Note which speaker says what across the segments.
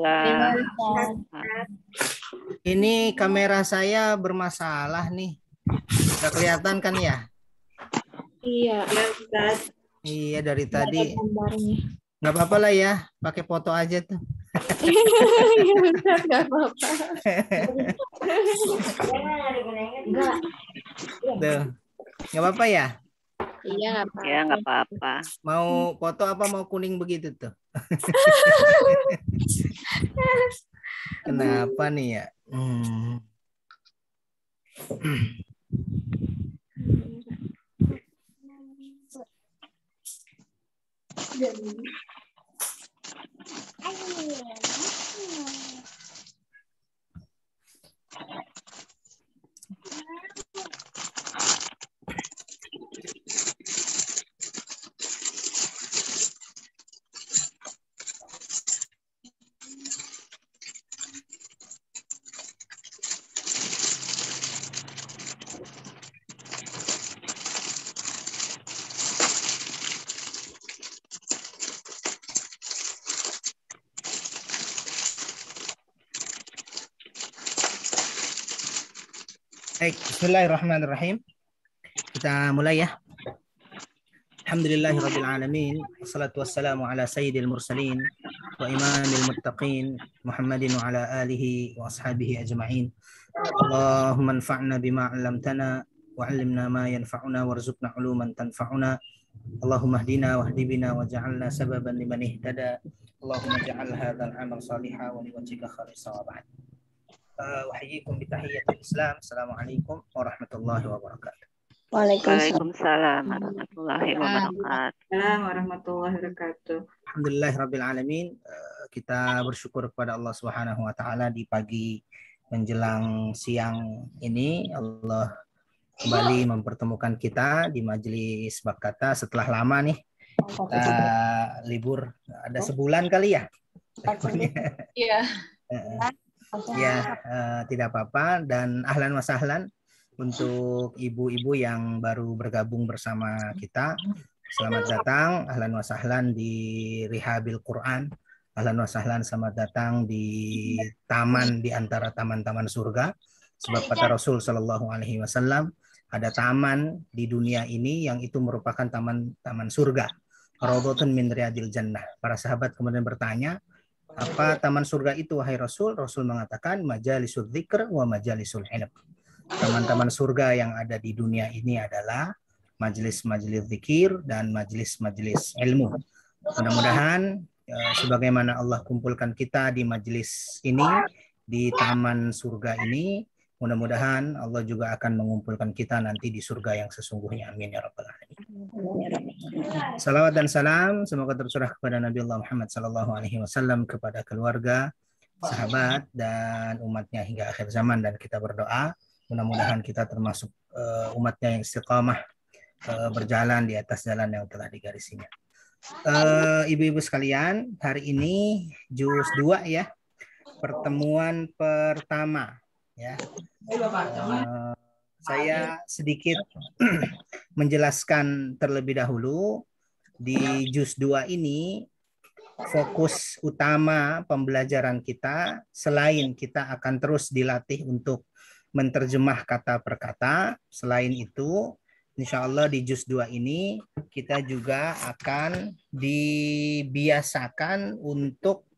Speaker 1: Nah.
Speaker 2: Ini kamera saya bermasalah nih. Udah kelihatan kan ya? Iya. Iya dari Gak tadi. Gak apa-apa lah ya, pakai foto aja tuh. Iya gak apa-apa. gak apa-apa ya? Iya, gitu. iya, nggak
Speaker 1: apa-apa. Ya, apa-apa. Mau
Speaker 2: foto apa mau kuning begitu tuh? Kenapa nih ya? Hmm. Bismillahirrahmanirrahim. Kita mulai ya. Alhamdulillahirabbil alamin. Wassalatu wassalamu ala sayyidil mursalin wa imamil muttaqin Muhammadin wa ala alihi wa ashabihi ajma'in. Allahumma anfa'na bima 'allamtana wa 'allimna ma yanfa'una warzuqna 'uluman tanfa'una. Allahumma hdina bina sababan liman ihtada. Allahumma ja'al hadzal amal wa liwajhika wa ba'd. Eh, wahyikum warahmatullahi wabarakatuh
Speaker 3: waalaikumsalam warahmatullahi warahmatullahi wabarakatuh. Waalaikumsalam warahmatullahi wabarakatuh. warahmatullahi wabarakatuh.
Speaker 2: Alhamdulillah Rabbil Alamin eh, kita bersyukur kepada Allah Subhanahu Wa Taala di pagi menjelang siang ini Allah kembali mempertemukan kita di majelis bakata setelah lama nih kita libur ada sebulan kali ya
Speaker 1: Iya. Ya,
Speaker 2: uh, tidak apa-apa dan ahlan wa sahlan untuk ibu-ibu yang baru bergabung bersama kita. Selamat datang ahlan wa sahlan di Rihabil Quran. Ahlan wa sahlan selamat datang di taman di antara taman-taman surga. Sebab kata Rasul Shallallahu alaihi wasallam ada taman di dunia ini yang itu merupakan taman taman surga. Rodotun min riadil jannah. Para sahabat kemudian bertanya, apa taman surga itu wahai Rasul? Rasul mengatakan majalisul dzikr wa majalisul ilm. Taman-taman surga yang ada di dunia ini adalah majelis-majelis zikir dan majelis-majelis ilmu. Mudah-mudahan e, sebagaimana Allah kumpulkan kita di majelis ini di taman surga ini Mudah-mudahan Allah juga akan mengumpulkan kita nanti di surga yang sesungguhnya. Amin ya rabbal alamin. Salawat dan salam semoga tercurah kepada Nabi Allah Muhammad sallallahu alaihi wasallam kepada keluarga, sahabat dan umatnya hingga akhir zaman dan kita berdoa mudah-mudahan kita termasuk uh, umatnya yang istiqamah uh, berjalan di atas jalan yang telah digarisinya. Eh, ibu-ibu sekalian, hari ini juz 2 ya. Pertemuan pertama ya. Uh, saya sedikit menjelaskan terlebih dahulu di juz 2 ini fokus utama pembelajaran kita selain kita akan terus dilatih untuk menterjemah kata per kata, selain itu insya Allah di juz 2 ini kita juga akan dibiasakan untuk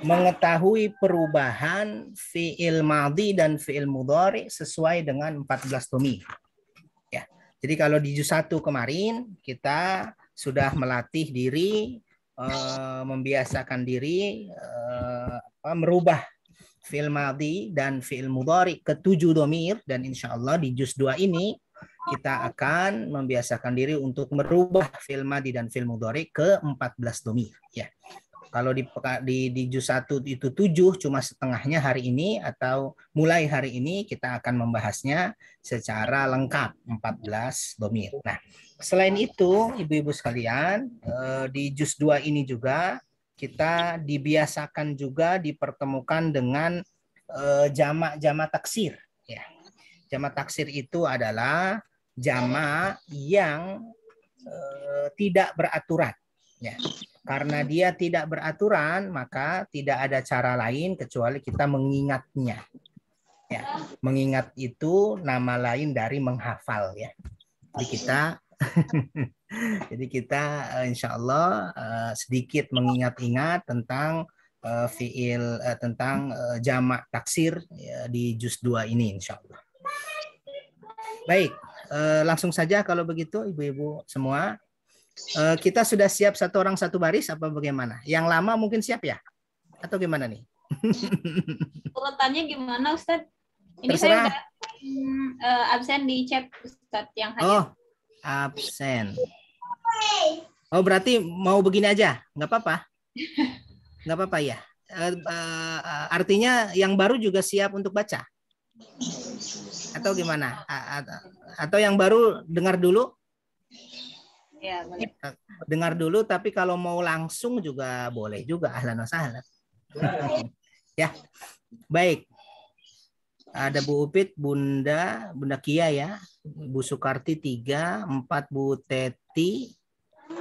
Speaker 2: mengetahui perubahan fi'il madhi dan fi'il mudhari sesuai dengan 14 domir. Ya. Jadi kalau di juz 1 kemarin kita sudah melatih diri eh, membiasakan diri eh, merubah fi'il madhi dan fi'il mudhari ke tujuh domir dan insya Allah di juz 2 ini kita akan membiasakan diri untuk merubah fil madi dan fil mudhari ke 14 domir ya. Kalau di, di di juz 1 itu 7 cuma setengahnya hari ini atau mulai hari ini kita akan membahasnya secara lengkap 14 domir. Nah, selain itu ibu-ibu sekalian eh, di juz 2 ini juga kita dibiasakan juga dipertemukan dengan eh, jamak-jamak taksir ya. Jamak taksir itu adalah jama yang uh, tidak beraturan ya karena dia tidak beraturan maka tidak ada cara lain kecuali kita mengingatnya ya mengingat itu nama lain dari menghafal ya jadi kita jadi kita eh, insya Allah eh, sedikit mengingat-ingat tentang fiil tentang jamak taksir ya, di juz 2 ini insya Allah baik eh, langsung saja kalau begitu ibu-ibu semua. Eh, kita sudah siap satu orang satu baris apa bagaimana? Yang lama mungkin siap ya? Atau gimana nih?
Speaker 4: Urutannya gimana ustad? Ini Terserah. saya udah eh, absen di chat yang hadir. Oh,
Speaker 2: absen. Oh, berarti mau begini aja? Nggak apa-apa? Nggak apa-apa ya? Uh, uh, artinya yang baru juga siap untuk baca? atau gimana? atau yang baru dengar dulu? Ya, Dengar dulu tapi kalau mau langsung juga boleh juga ahlan wa ya. Baik. Ada Bu Upit, Bunda, Bunda Kia ya. Bu Sukarti tiga empat Bu Teti.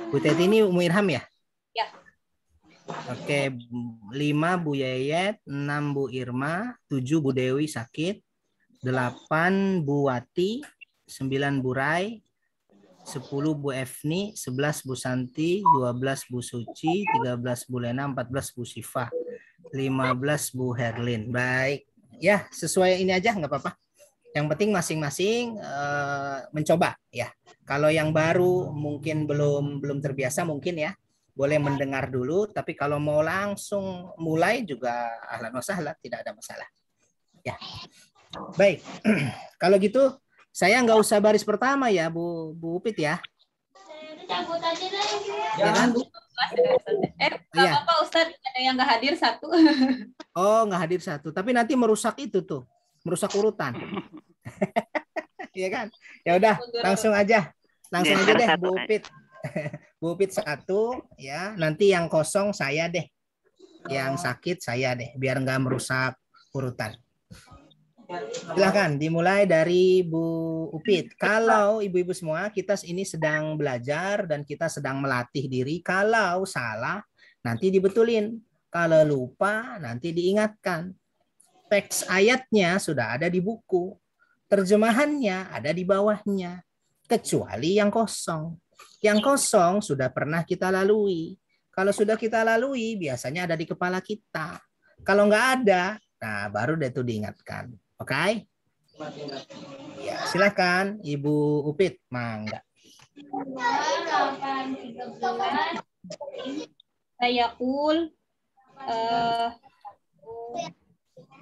Speaker 2: Bu Teti ini Umu Irham ya? Ya. Oke, lima Bu Yayet, enam Bu Irma, tujuh Bu Dewi sakit, 8 Bu Wati, 9 Bu Rai, 10 Bu Efni, 11 Bu Santi, 12 Bu Suci, 13 Bu Lena, 14 Bu Siva, 15 Bu Herlin. Baik. Ya, sesuai ini aja nggak apa-apa. Yang penting masing-masing uh, mencoba ya. Kalau yang baru mungkin belum belum terbiasa mungkin ya. Boleh mendengar dulu, tapi kalau mau langsung mulai juga ahlan wasahlan tidak ada masalah. Ya. Baik, kalau gitu saya nggak usah baris pertama ya Bu Bu Upit ya. Ya kan? Eh, ya.
Speaker 4: apa Ustaz ada yang nggak hadir satu.
Speaker 2: Oh, nggak hadir satu. Tapi nanti merusak itu tuh, merusak urutan. Iya kan? Ya udah, langsung aja, langsung iya, aja deh Bu Upit. Bu Upit satu, ya. Nanti yang kosong saya deh, yang sakit saya deh, biar nggak merusak urutan. Silahkan dimulai dari Bu Upit. Kalau ibu-ibu semua kita ini sedang belajar dan kita sedang melatih diri. Kalau salah nanti dibetulin. Kalau lupa nanti diingatkan. Teks ayatnya sudah ada di buku. Terjemahannya ada di bawahnya. Kecuali yang kosong. Yang kosong sudah pernah kita lalui. Kalau sudah kita lalui, biasanya ada di kepala kita. Kalau nggak ada, nah baru dia itu diingatkan. Oke? Okay? Ya, silakan Ibu Upit. Mangga.
Speaker 4: kul eh,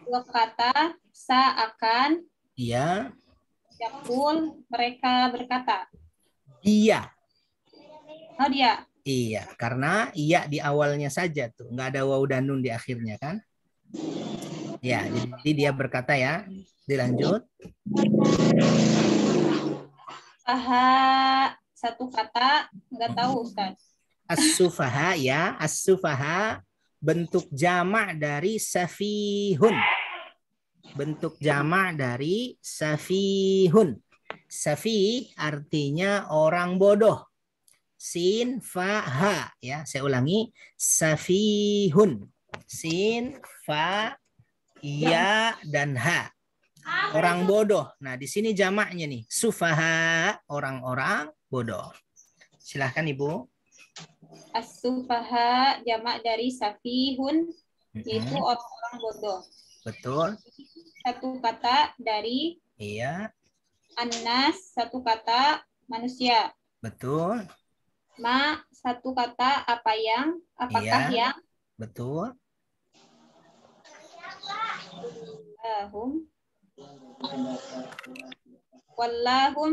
Speaker 4: dua kata sa akan iya kul mereka berkata iya oh dia
Speaker 2: iya karena iya di awalnya saja tuh nggak ada waw dan nun di akhirnya kan Ya, jadi dia berkata ya, dilanjut.
Speaker 4: Faha satu kata, nggak tahu Ustaz.
Speaker 2: As-sufaha ya, as-sufaha bentuk jamak dari safihun. Bentuk jamak dari safihun. Safi artinya orang bodoh. Sin fa ha ya, saya ulangi safihun. Sin fa ya dan ha. Orang bodoh. Nah, di sini jamaknya nih. Sufaha, orang-orang bodoh. Silahkan Ibu.
Speaker 4: As-sufaha jamak dari safihun, yaitu orang-orang bodoh. Betul. Satu kata dari Iya. Anas satu kata manusia.
Speaker 2: Betul.
Speaker 4: Ma satu kata apa yang apakah iya. yang. Betul. Wallahum. Wallahum.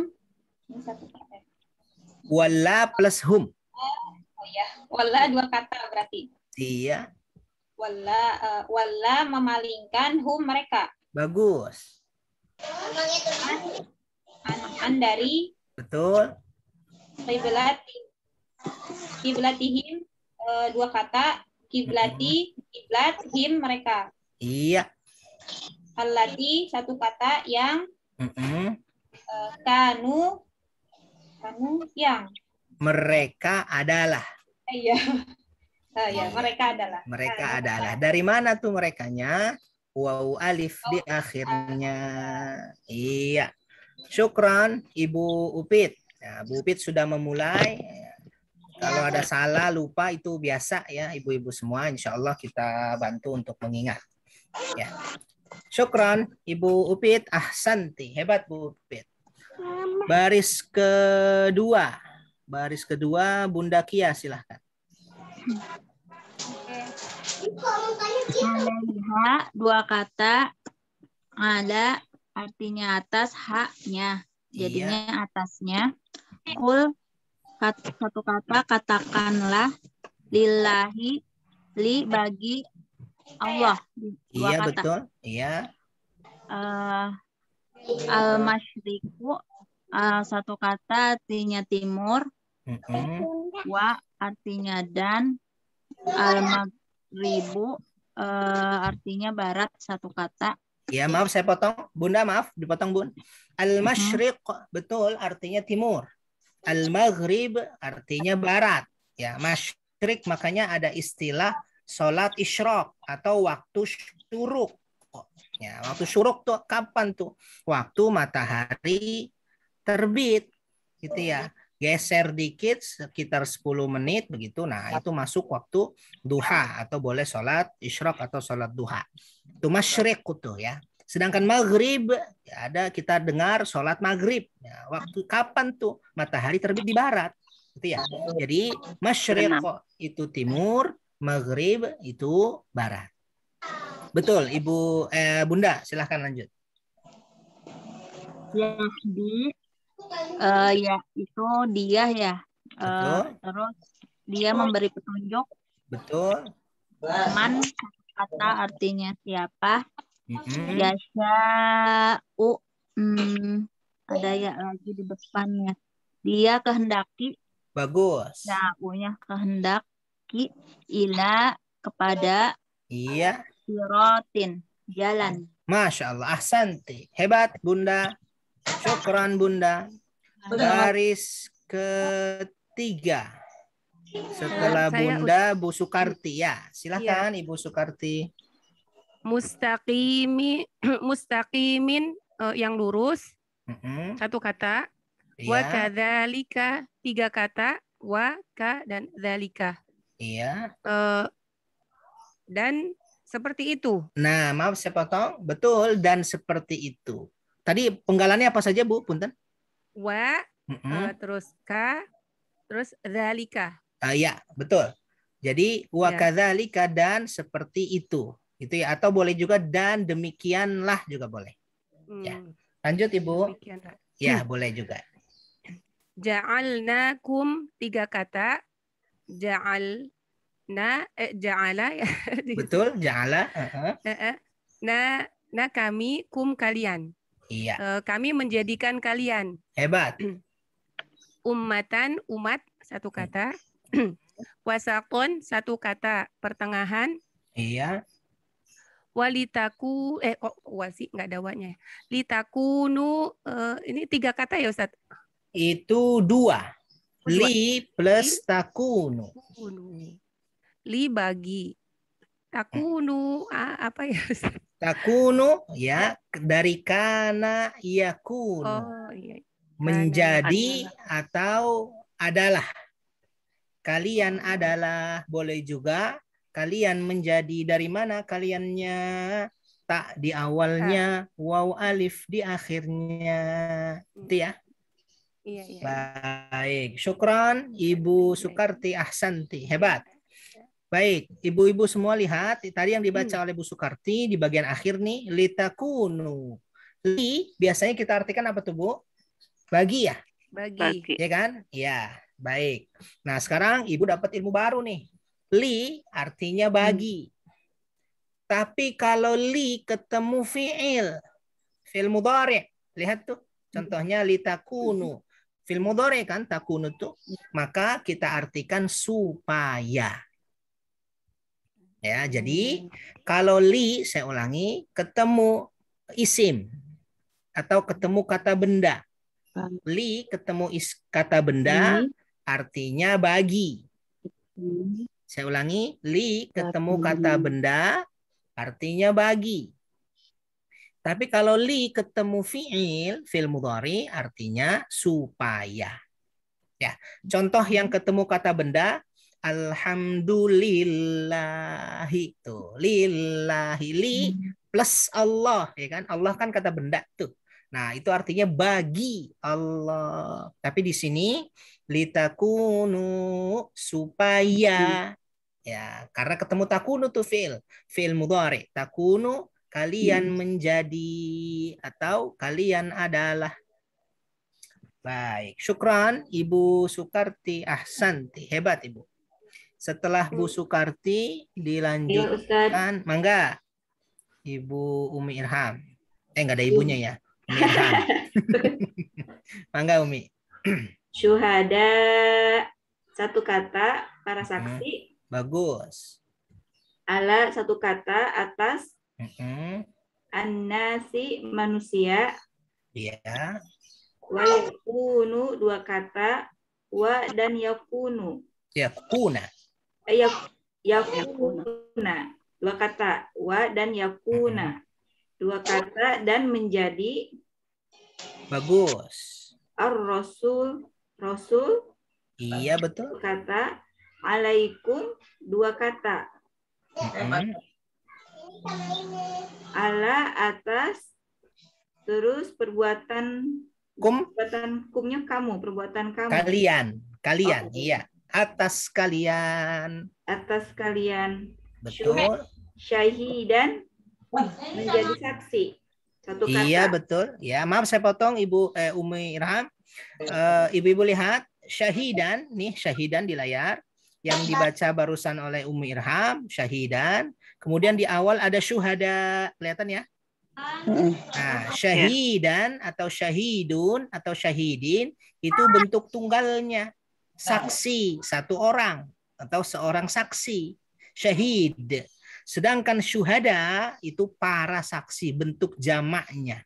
Speaker 2: Wallah plus hum.
Speaker 4: Oh ya, wallah dua kata berarti. Iya. Wallah, uh, eh, wallah memalingkan hum mereka.
Speaker 2: Bagus.
Speaker 4: An, dari. Betul. Kiblat, kiblatihim uh, eh, dua kata. Kiblati, kiblat, mm-hmm. him mereka. Iya alati satu kata yang mm -hmm. uh, kanu kanu yang
Speaker 2: mereka adalah.
Speaker 4: Eh, iya. Uh, ya, mereka adalah.
Speaker 2: Mereka nah, adalah. Dari mana tuh merekanya? Wawu alif oh, di akhirnya. Uh, iya. Syukron, Ibu Upit. ya, Bu Upit sudah memulai. Kalau iya. ada salah, lupa itu biasa ya, ibu-ibu semua. Insya Allah kita bantu untuk mengingat. Ya. Syukron, Ibu Upit, ahsanti. Hebat Bu Upit. Baris kedua. Baris kedua Bunda Kia silahkan. dua kata
Speaker 5: ada artinya atas haknya jadinya iya. atasnya kul satu kata katakanlah lillahi li bagi Ya? Allah. Dua iya kata. betul. Iya. Uh, eh, al masyriku uh, eh, satu kata artinya timur. Mm -hmm. Wa artinya dan. Al maghribu uh, eh, artinya barat satu kata.
Speaker 1: Iya maaf
Speaker 2: saya potong, Bunda maaf dipotong Bun. Al masriq mm -hmm. betul artinya timur. Al maghrib artinya barat. Ya Mashriq makanya ada istilah sholat isyrok atau waktu syuruk. Ya, waktu syuruk tuh kapan tuh? Waktu matahari terbit gitu ya. Geser dikit sekitar 10 menit begitu. Nah, itu masuk waktu duha atau boleh sholat isyrok atau sholat duha. Itu masyrik tuh ya. Sedangkan maghrib ya ada kita dengar sholat maghrib. Ya, waktu kapan tuh matahari terbit di barat? Gitu ya. Jadi masyrik itu timur, maghrib itu barat. Betul, Ibu eh, Bunda, silahkan lanjut. Ya, di uh, eh, ya itu
Speaker 5: dia ya. Uh, terus dia memberi petunjuk.
Speaker 1: Betul.
Speaker 5: Teman kata artinya siapa?
Speaker 1: Mm-hmm. ya
Speaker 5: u hmm, ada ya lagi di depannya. Dia kehendaki.
Speaker 2: Bagus.
Speaker 5: Ya, u kehendak kaki ila kepada iya sirotin jalan.
Speaker 2: Masya Allah, ahsanti. Hebat Bunda. Syukran Bunda.
Speaker 6: Baris
Speaker 2: ketiga. Setelah Bunda Bu Sukarti ya. Silakan iya. Ibu Sukarti.
Speaker 7: Mustaqimi mustaqimin uh, yang lurus. Mm-hmm. Satu kata. Iya. Wa kadzalika tiga kata wa ka dan dalika Iya. Uh,
Speaker 2: dan seperti itu. Nah, maaf saya potong. Betul dan seperti itu. Tadi penggalannya apa saja, Bu? Punten. Wa, mm -mm. uh,
Speaker 7: terus ka, terus zalika.
Speaker 2: Uh, ya, betul. Jadi wa ya. kadzalika dan seperti itu. Itu ya atau boleh juga dan demikianlah juga boleh. Ya. Hmm. Ya. Lanjut Ibu. Demikianlah. Ya, hmm. boleh juga.
Speaker 7: Ja'alnakum tiga kata ja'al na eh, ja'ala ya.
Speaker 2: Betul, ja'ala. Uh -huh.
Speaker 7: Nah, eh, eh, nah kami kum kalian. Iya. Eh, kami menjadikan kalian.
Speaker 2: Hebat.
Speaker 7: Ummatan umat satu hmm. kata. Wasakon satu kata pertengahan. Iya. Walitaku eh kok wasi nggak ada wanya. Litakunu uh, ini tiga kata ya Ustaz? Itu dua Li
Speaker 2: plus takunu.
Speaker 7: Li bagi.
Speaker 2: Takunu eh. apa ya? Takunu ya dari kana yakunu. Oh, iya. Menjadi atau adalah. Kalian hmm. adalah boleh juga kalian menjadi dari mana kaliannya tak di awalnya, wow alif di akhirnya. Itu ya. Hmm. Iya, iya. Baik, syukron Ibu Sukarti Ahsanti. Hebat. Baik, ibu-ibu semua lihat tadi yang dibaca hmm. oleh Bu Sukarti di bagian akhir nih litakunu. Li biasanya kita artikan apa tuh, Bu? Bagi ya? Bagi. Ya kan? Iya, baik. Nah, sekarang Ibu dapat ilmu baru nih. Li artinya hmm. bagi. Hmm. Tapi kalau li ketemu fi'il, fi'il mudhari. Lihat tuh hmm. contohnya litakunu fil mudore kan takun itu maka kita artikan supaya ya jadi hmm. kalau li saya ulangi ketemu isim atau ketemu kata benda li ketemu is kata benda artinya bagi hmm. saya ulangi li ketemu kata benda artinya bagi tapi kalau li ketemu fi'il, fi'il mudhari artinya supaya. Ya, contoh yang ketemu kata benda alhamdulillah itu, Lillahi li plus Allah ya kan? Allah kan kata benda tuh. Nah, itu artinya bagi Allah. Tapi di sini litakunu supaya ya karena ketemu takunu tuh fi'il fi'il mudhari takunu kalian hmm. menjadi atau kalian adalah baik. Syukran Ibu Sukarti Ahsanti. Hebat Ibu. Setelah Bu hmm. Sukarti ya, dilanjutkan ya, mangga Ibu Umi Irham. Eh enggak ada ya. ibunya ya. mangga Umi.
Speaker 3: Syuhada satu kata para hmm, saksi.
Speaker 2: Bagus.
Speaker 3: Ala satu kata atas Mm-hmm. An-nasi manusia. Iya. Yeah. Wa yakunu dua kata wa dan yakunu.
Speaker 2: Yakuna.
Speaker 3: Eh, yak
Speaker 1: yakuna.
Speaker 3: Dua kata wa dan yakuna. Mm-hmm. Dua kata dan menjadi.
Speaker 2: Bagus.
Speaker 3: Ar-rasul. Rasul.
Speaker 2: Iya betul.
Speaker 3: Dua kata. Alaikum. Dua kata.
Speaker 2: Mm-hmm.
Speaker 3: Ala atas terus perbuatan kum perbuatan kumnya kamu, perbuatan kamu. Kalian,
Speaker 2: kalian, oh. iya. Atas kalian.
Speaker 3: Atas kalian. Betul. Syahidan dan menjadi saksi. Satu kata. Iya,
Speaker 2: betul. Ya, maaf saya potong Ibu eh, Umi Irham. Uh, Ibu-ibu lihat syahidan nih syahidan di layar yang iya. dibaca barusan oleh Umi Irham, syahidan. Kemudian di awal ada syuhada, kelihatan ya? Nah, syahidan atau syahidun atau syahidin itu bentuk tunggalnya. Saksi satu orang atau seorang saksi. Syahid. Sedangkan syuhada itu para saksi bentuk jamaknya.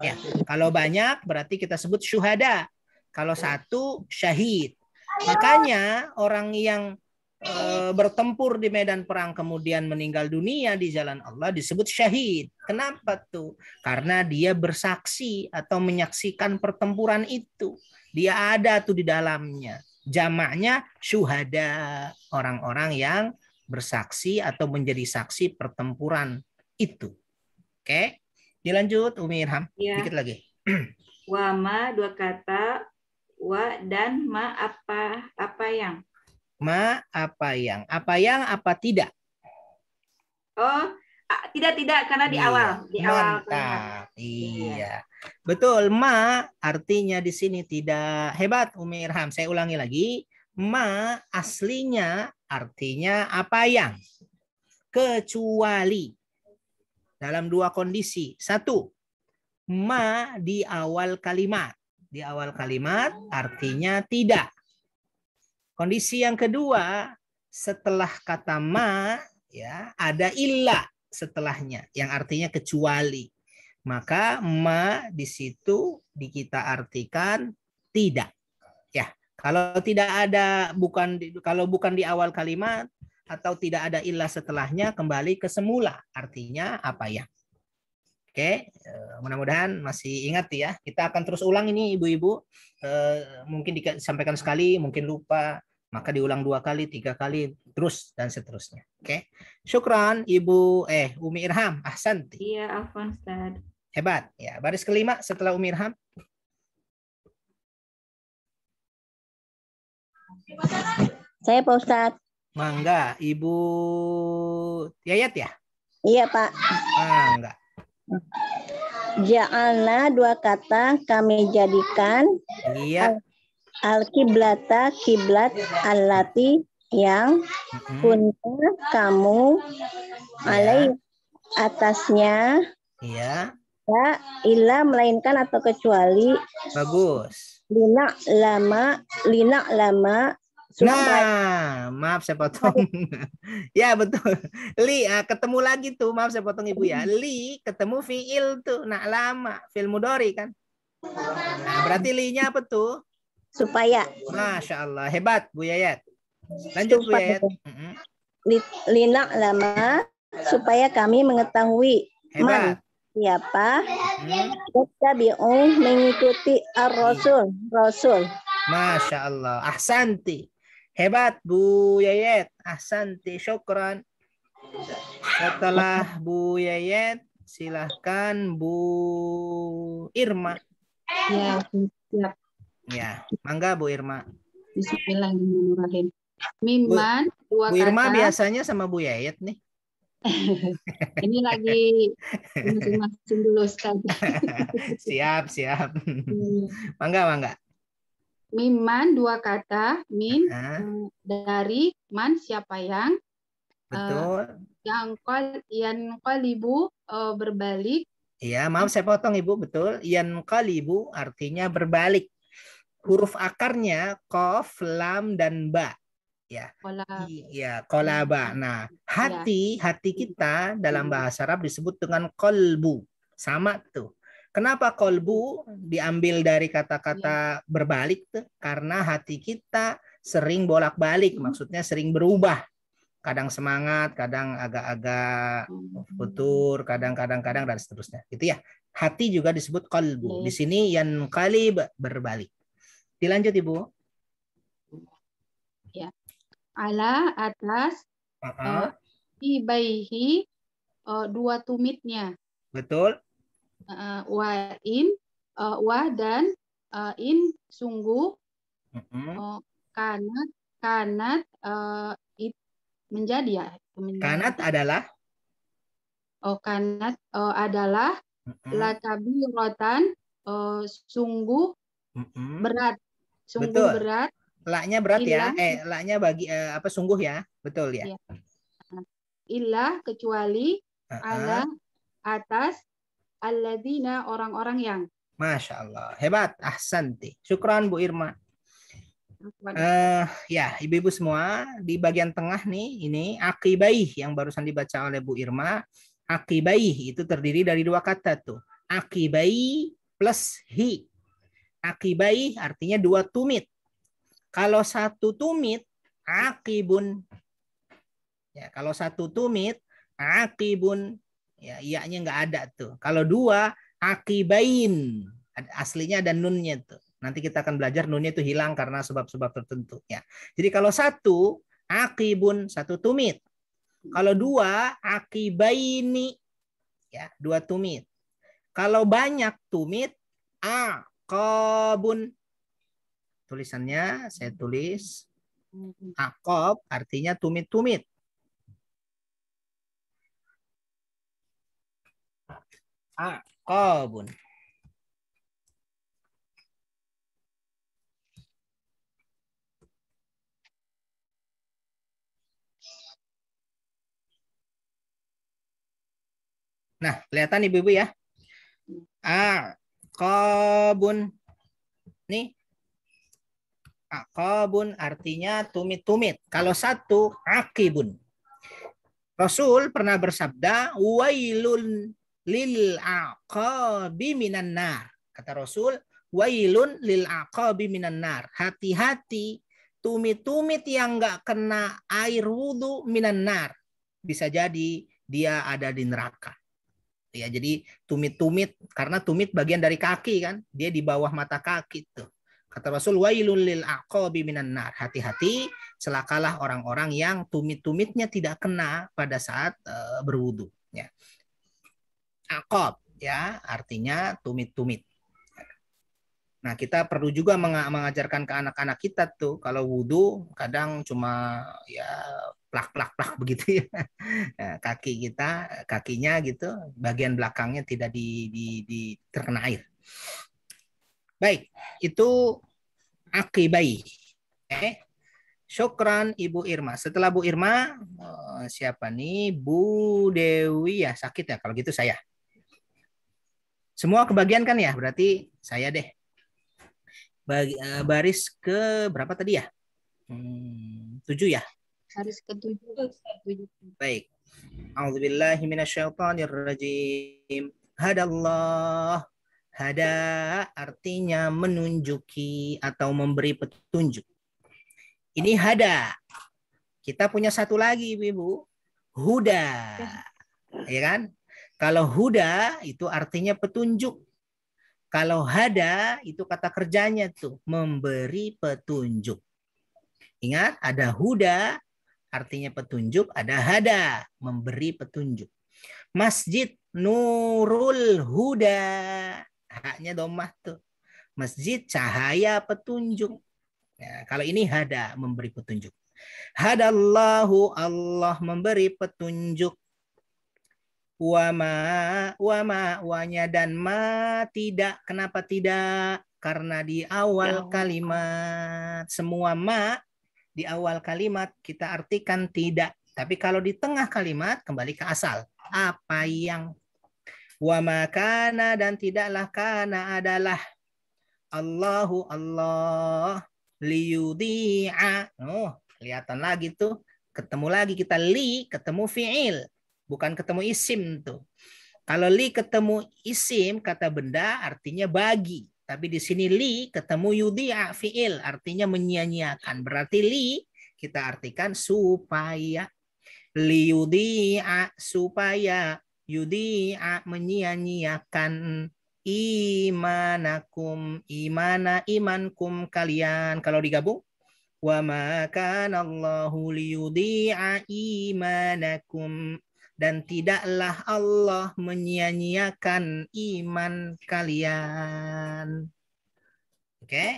Speaker 2: Ya, kalau banyak berarti kita sebut syuhada. Kalau satu syahid. Makanya orang yang e, bertempur di medan perang kemudian meninggal dunia di jalan Allah disebut syahid. Kenapa tuh? Karena dia bersaksi atau menyaksikan pertempuran itu. Dia ada tuh di dalamnya. Jamaknya syuhada, orang-orang yang bersaksi atau menjadi saksi pertempuran itu. Oke. Dilanjut Umi Irham, ya. dikit lagi.
Speaker 3: Wama dua kata wa dan ma apa apa yang
Speaker 2: ma apa yang apa yang apa tidak
Speaker 3: oh tidak tidak karena di iya, awal di mantap. awal
Speaker 2: iya. iya betul ma artinya di sini tidak hebat Umi Irham saya ulangi lagi ma aslinya artinya apa yang kecuali dalam dua kondisi satu ma di awal kalimat di awal kalimat artinya tidak. Kondisi yang kedua, setelah kata ma ya ada illa setelahnya yang artinya kecuali. Maka ma di situ di kita artikan tidak. Ya, kalau tidak ada bukan kalau bukan di awal kalimat atau tidak ada ilah setelahnya kembali ke semula. Artinya apa ya? Oke, eh, mudah-mudahan masih ingat ya. Kita akan terus ulang ini ibu-ibu. Eh, mungkin disampaikan sekali, mungkin lupa. Maka diulang dua kali, tiga kali, terus dan seterusnya. Oke, syukran Ibu eh Umi Irham, Ahsanti. Iya, Afwan Ustaz. Hebat. Ya, baris kelima setelah Umi Irham. Saya Pak Ustadz. Mangga, Ibu Yayat ya? Iya Pak. Mangga.
Speaker 5: Ja'alna dua kata kami jadikan. Iya. Al, al kiblata kiblat allati yang mm-hmm. kamu ya. alai atasnya. Iya. Ya, ila melainkan atau kecuali.
Speaker 2: Bagus.
Speaker 5: Lina lama,
Speaker 2: lina lama Nah, maaf saya potong. ya betul. Li uh, ketemu lagi tuh, maaf saya potong Ibu ya. Hmm. Li ketemu fiil tuh, nak lama, fiil mudori kan. Nah, berarti li-nya apa tuh? Supaya. Masya Allah, hebat Bu Yayat. Lanjut supaya. Bu Yayat. nak
Speaker 5: lama supaya kami mengetahui hebat. man siapa
Speaker 2: hmm. mengikuti ar-rasul rasul. Masya Allah, ahsanti. Hebat Bu Yayet. Ahsanti syukran. Setelah Bu Yayet, silahkan Bu Irma. Ya, siap. Ya, mangga Bu Irma. Bismillahirrahmanirrahim. Miman Bu, dua Bu Irma kata. biasanya sama Bu Yayet nih. Ini lagi masing-masing dulu Ustaz. siap, siap. Mangga, mangga. Miman dua
Speaker 4: kata, min uh-huh. dari, man siapa yang. Eh, betul. Uh, yang kol, yang kolibu ibu uh, berbalik.
Speaker 2: Iya, maaf saya potong ibu, betul. Yang kolibu artinya berbalik. Huruf akarnya kof, lam, dan ba. Ya. Kola. Iya, kolaba. Iya. Nah, hati, ya. hati kita dalam bahasa Arab disebut dengan kolbu. Sama tuh Kenapa kolbu diambil dari kata-kata iya. berbalik tuh? Karena hati kita sering bolak-balik, hmm. maksudnya sering berubah. Kadang semangat, kadang agak-agak hmm. futur, kadang-kadang kadang dan seterusnya. Itu ya. Hati juga disebut kolbu. Iya. Di sini yang kali berbalik. Dilanjut Ibu.
Speaker 4: Ya. Ala atas uh -uh. Uh, ibaihi uh, dua tumitnya. Betul uh, wa in uh, wa dan uh, in sungguh
Speaker 1: uh,
Speaker 4: kanat kanat uh, it menjadi ya
Speaker 1: menjadi.
Speaker 2: kanat adalah
Speaker 4: oh kanat uh, adalah mm-hmm. lakabi rotan sungguh
Speaker 2: mm berat
Speaker 4: sungguh betul. berat
Speaker 2: laknya berat ya? ilah, ya eh laknya bagi uh, apa sungguh ya betul ya, ya.
Speaker 4: ilah kecuali uh -uh. ala atas alladzina orang-orang yang
Speaker 2: Masya Allah. Hebat. Ahsanti. Syukran Bu Irma. Uh, ya, ibu-ibu semua di bagian tengah nih ini akibaih yang barusan dibaca oleh Bu Irma. Akibaih itu terdiri dari dua kata tuh. Akibai plus hi. Akibaih artinya dua tumit. Kalau satu tumit akibun. Ya, kalau satu tumit akibun Ya, nya nggak ada tuh. Kalau dua, akibain. Aslinya ada nunnya tuh. Nanti kita akan belajar nunnya itu hilang karena sebab-sebab tertentu. Ya. Jadi kalau satu, akibun satu tumit. Kalau dua, akibaini. Ya, dua tumit. Kalau banyak tumit, akobun. Tulisannya saya tulis hmm. akob artinya tumit-tumit. aqabun. Nah, kelihatan ibu-ibu ya. Aqabun. Nih. Aqabun artinya tumit-tumit. Kalau satu, akibun. Rasul pernah bersabda, wailun lil aqabi minan nar. Kata Rasul, wailun lil aqabi minan nar. Hati-hati tumit-tumit yang nggak kena air wudu minan nar. Bisa jadi dia ada di neraka. Ya, jadi tumit-tumit karena tumit bagian dari kaki kan, dia di bawah mata kaki tuh. Kata Rasul, wailun lil aqabi minan nar. Hati-hati, celakalah orang-orang yang tumit-tumitnya tidak kena pada saat uh, berwudu. Ya akob ya artinya tumit-tumit. Nah kita perlu juga mengajarkan ke anak-anak kita tuh kalau wudhu kadang cuma ya plak-plak-plak begitu ya nah, kaki kita kakinya gitu bagian belakangnya tidak di, di, di terkena air. Baik itu akibai. Eh, Syukran Ibu Irma. Setelah Bu Irma, eh, siapa nih? Bu Dewi ya sakit ya. Kalau gitu saya. Semua kebagian kan ya? Berarti saya deh. Bagi, uh, baris ke berapa tadi ya? Hmm, tujuh ya?
Speaker 1: Baris ke tujuh.
Speaker 2: Baik. A'udzubillahi Hadallah. Hada artinya menunjuki atau memberi petunjuk. Ini hada. Kita punya satu lagi, Ibu. Huda. Ya kan? Kalau huda itu artinya petunjuk. Kalau hada itu kata kerjanya tuh memberi petunjuk. Ingat ada huda artinya petunjuk, ada hada memberi petunjuk. Masjid Nurul Huda. Haknya domah tuh. Masjid cahaya petunjuk. Ya, kalau ini hada memberi petunjuk. Hadallahu Allah memberi petunjuk wama wama wanya dan ma tidak kenapa tidak karena di awal ya. kalimat semua ma di awal kalimat kita artikan tidak tapi kalau di tengah kalimat kembali ke asal apa yang wama kana dan tidaklah kana adalah Allahu Allah liyudi'a oh kelihatan lagi tuh ketemu lagi kita li ketemu fiil bukan ketemu isim tuh. Kalau li ketemu isim kata benda artinya bagi, tapi di sini li ketemu yudi fi'il artinya menyia-nyiakan. Berarti li kita artikan supaya li yudi supaya yudi menyia-nyiakan imanakum imana imankum kalian kalau digabung wa ma kana Allahu liyudhi'a imanakum dan tidaklah Allah menyia-nyiakan iman kalian. Oke. Okay?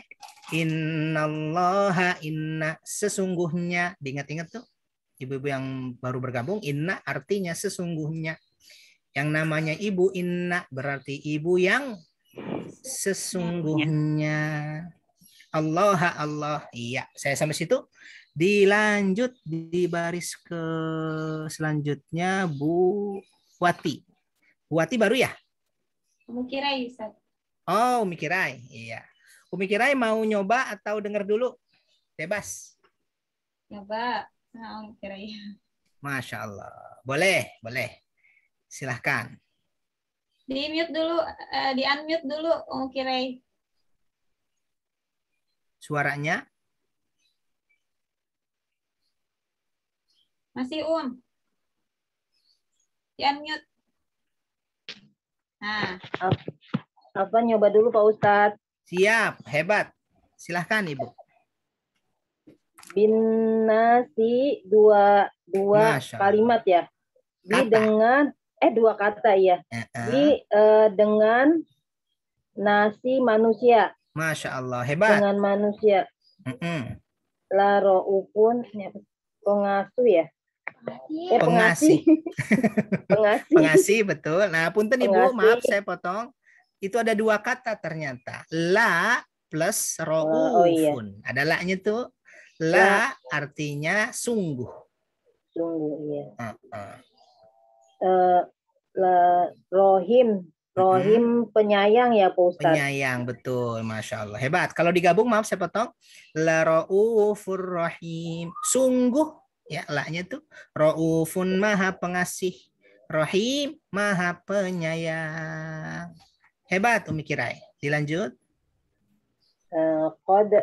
Speaker 2: Innallaha inna sesungguhnya. Diingat-ingat tuh ibu-ibu yang baru bergabung inna artinya sesungguhnya. Yang namanya ibu inna berarti ibu yang sesungguhnya. Allah Allah. Iya, saya sampai situ. Dilanjut di baris ke selanjutnya Bu Wati. Bu Wati baru ya?
Speaker 4: Umikirai, Ustaz.
Speaker 2: Oh, Umikirai. Iya. Umikirai mau nyoba atau dengar dulu? Bebas.
Speaker 4: Nyoba. Nah, Umikirai.
Speaker 2: Masya Allah. Boleh, boleh. Silahkan.
Speaker 4: Di mute dulu, uh, di unmute dulu Umikirai.
Speaker 2: Suaranya
Speaker 4: Masih Um. Di unmute.
Speaker 2: Nah. Apa nyoba dulu Pak Ustadz? Siap, hebat. Silahkan Ibu.
Speaker 1: Binasi dua dua kalimat ya. Di Apa? dengan eh dua kata ya. Uh -uh. Di dengan nasi manusia.
Speaker 2: Masya Allah, hebat. Dengan
Speaker 1: manusia. Mm -mm. Laro upun ya, pengasuh ya. Pengasih. Iya, Pengasih.
Speaker 2: Pengasih. Pengasih betul. Nah, punten Ibu, maaf saya potong. Itu ada dua kata ternyata. La plus ro'ufun. Oh, oh, iya. Ada la-nya tuh. La artinya sungguh. Sungguh, iya. Uh -uh.
Speaker 1: Uh, la, rohim. Rohim hmm. penyayang
Speaker 2: ya Pak Ustaz. Penyayang betul, masya Allah hebat. Kalau digabung maaf saya potong, la rohufur rohim sungguh ya laknya tuh raufun maha pengasih Rohim maha penyayang hebat Umi Kirai dilanjut uh, eh, kode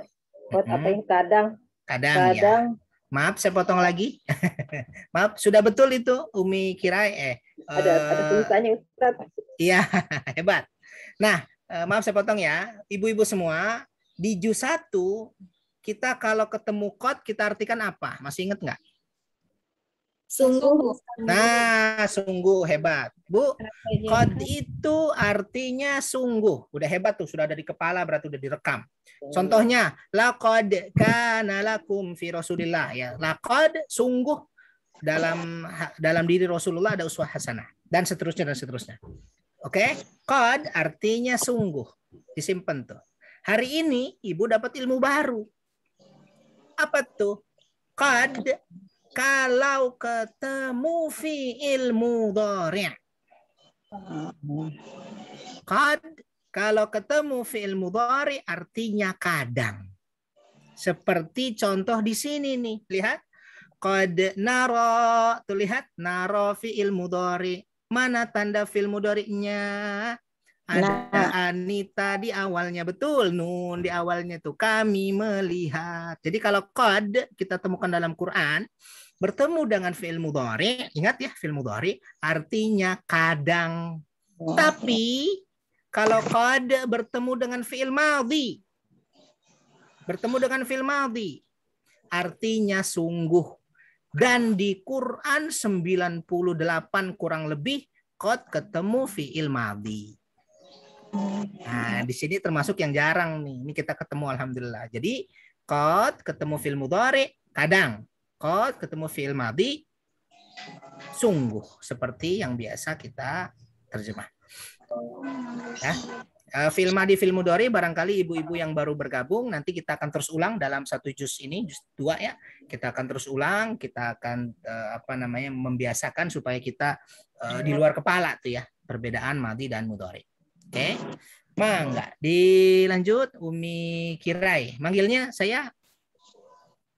Speaker 2: kode apa yang kadang kadang, ya. kadang ya. Maaf, saya potong lagi. Maaf, sudah betul itu Umi Kirai. Eh, ada, uh, ada eh, tulisannya ustad Iya, hebat. Nah, eh, maaf saya potong ya. Ibu-ibu semua, di juz satu kita kalau ketemu kot kita artikan apa? Masih inget nggak? Sungguh. Nah, sungguh hebat. Bu, kod itu artinya sungguh. Udah hebat tuh, sudah ada di kepala berarti udah direkam. Contohnya, laqad kana lakum fi Rasulillah ya. Laqad sungguh dalam dalam diri Rasulullah ada uswah hasanah dan seterusnya dan seterusnya. Oke? Okay? kod artinya sungguh. Disimpan tuh. Hari ini ibu dapat ilmu baru. Apa tuh? kod kalau ketemu fi'il mudhari'. kad kalau ketemu fi'il mudhari artinya kadang. Seperti contoh di sini nih, lihat. Qad naro, tuh lihat naro fi'il mudhari. Mana tanda fi'il mudhari-nya Ada nah. Anita di awalnya betul nun di awalnya tuh kami melihat. Jadi kalau kod kita temukan dalam Quran, bertemu dengan fi'il mudhari, ingat ya fi'il mudhari artinya kadang. oh. Tapi kalau qad bertemu dengan fi'il madhi, bertemu dengan fi'il madhi artinya sungguh. Dan di Quran 98 kurang lebih qad ketemu fi'il madhi. Nah, di sini termasuk yang jarang nih. Ini kita ketemu alhamdulillah. Jadi qad ketemu fi'il mudhari kadang kot ketemu fi'il madi sungguh seperti yang biasa kita terjemah. Ya. Film eh, Adi Film Mudori barangkali ibu-ibu yang baru bergabung nanti kita akan terus ulang dalam satu jus ini jus dua ya kita akan terus ulang kita akan eh, apa namanya membiasakan supaya kita eh, di luar kepala tuh ya perbedaan madi dan mudori. Oke, okay. mangga dilanjut Umi Kirai manggilnya saya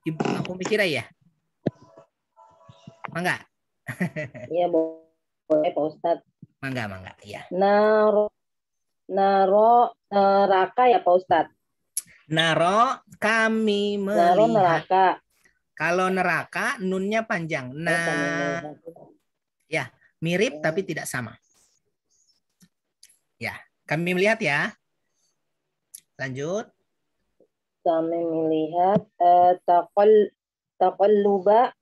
Speaker 2: Ibu Umi Kirai ya. Mangga.
Speaker 1: Iya boleh Pak Ustadz.
Speaker 2: Mangga, mangga. Iya.
Speaker 1: Naro, naro neraka ya Pak Ustadz.
Speaker 2: Naro kami melihat. Naro neraka. Kalau neraka nunnya panjang. Nah, ya
Speaker 6: mirip ya. tapi tidak
Speaker 2: sama. Ya, kami melihat ya. Lanjut. Kami melihat
Speaker 1: eh, takol luba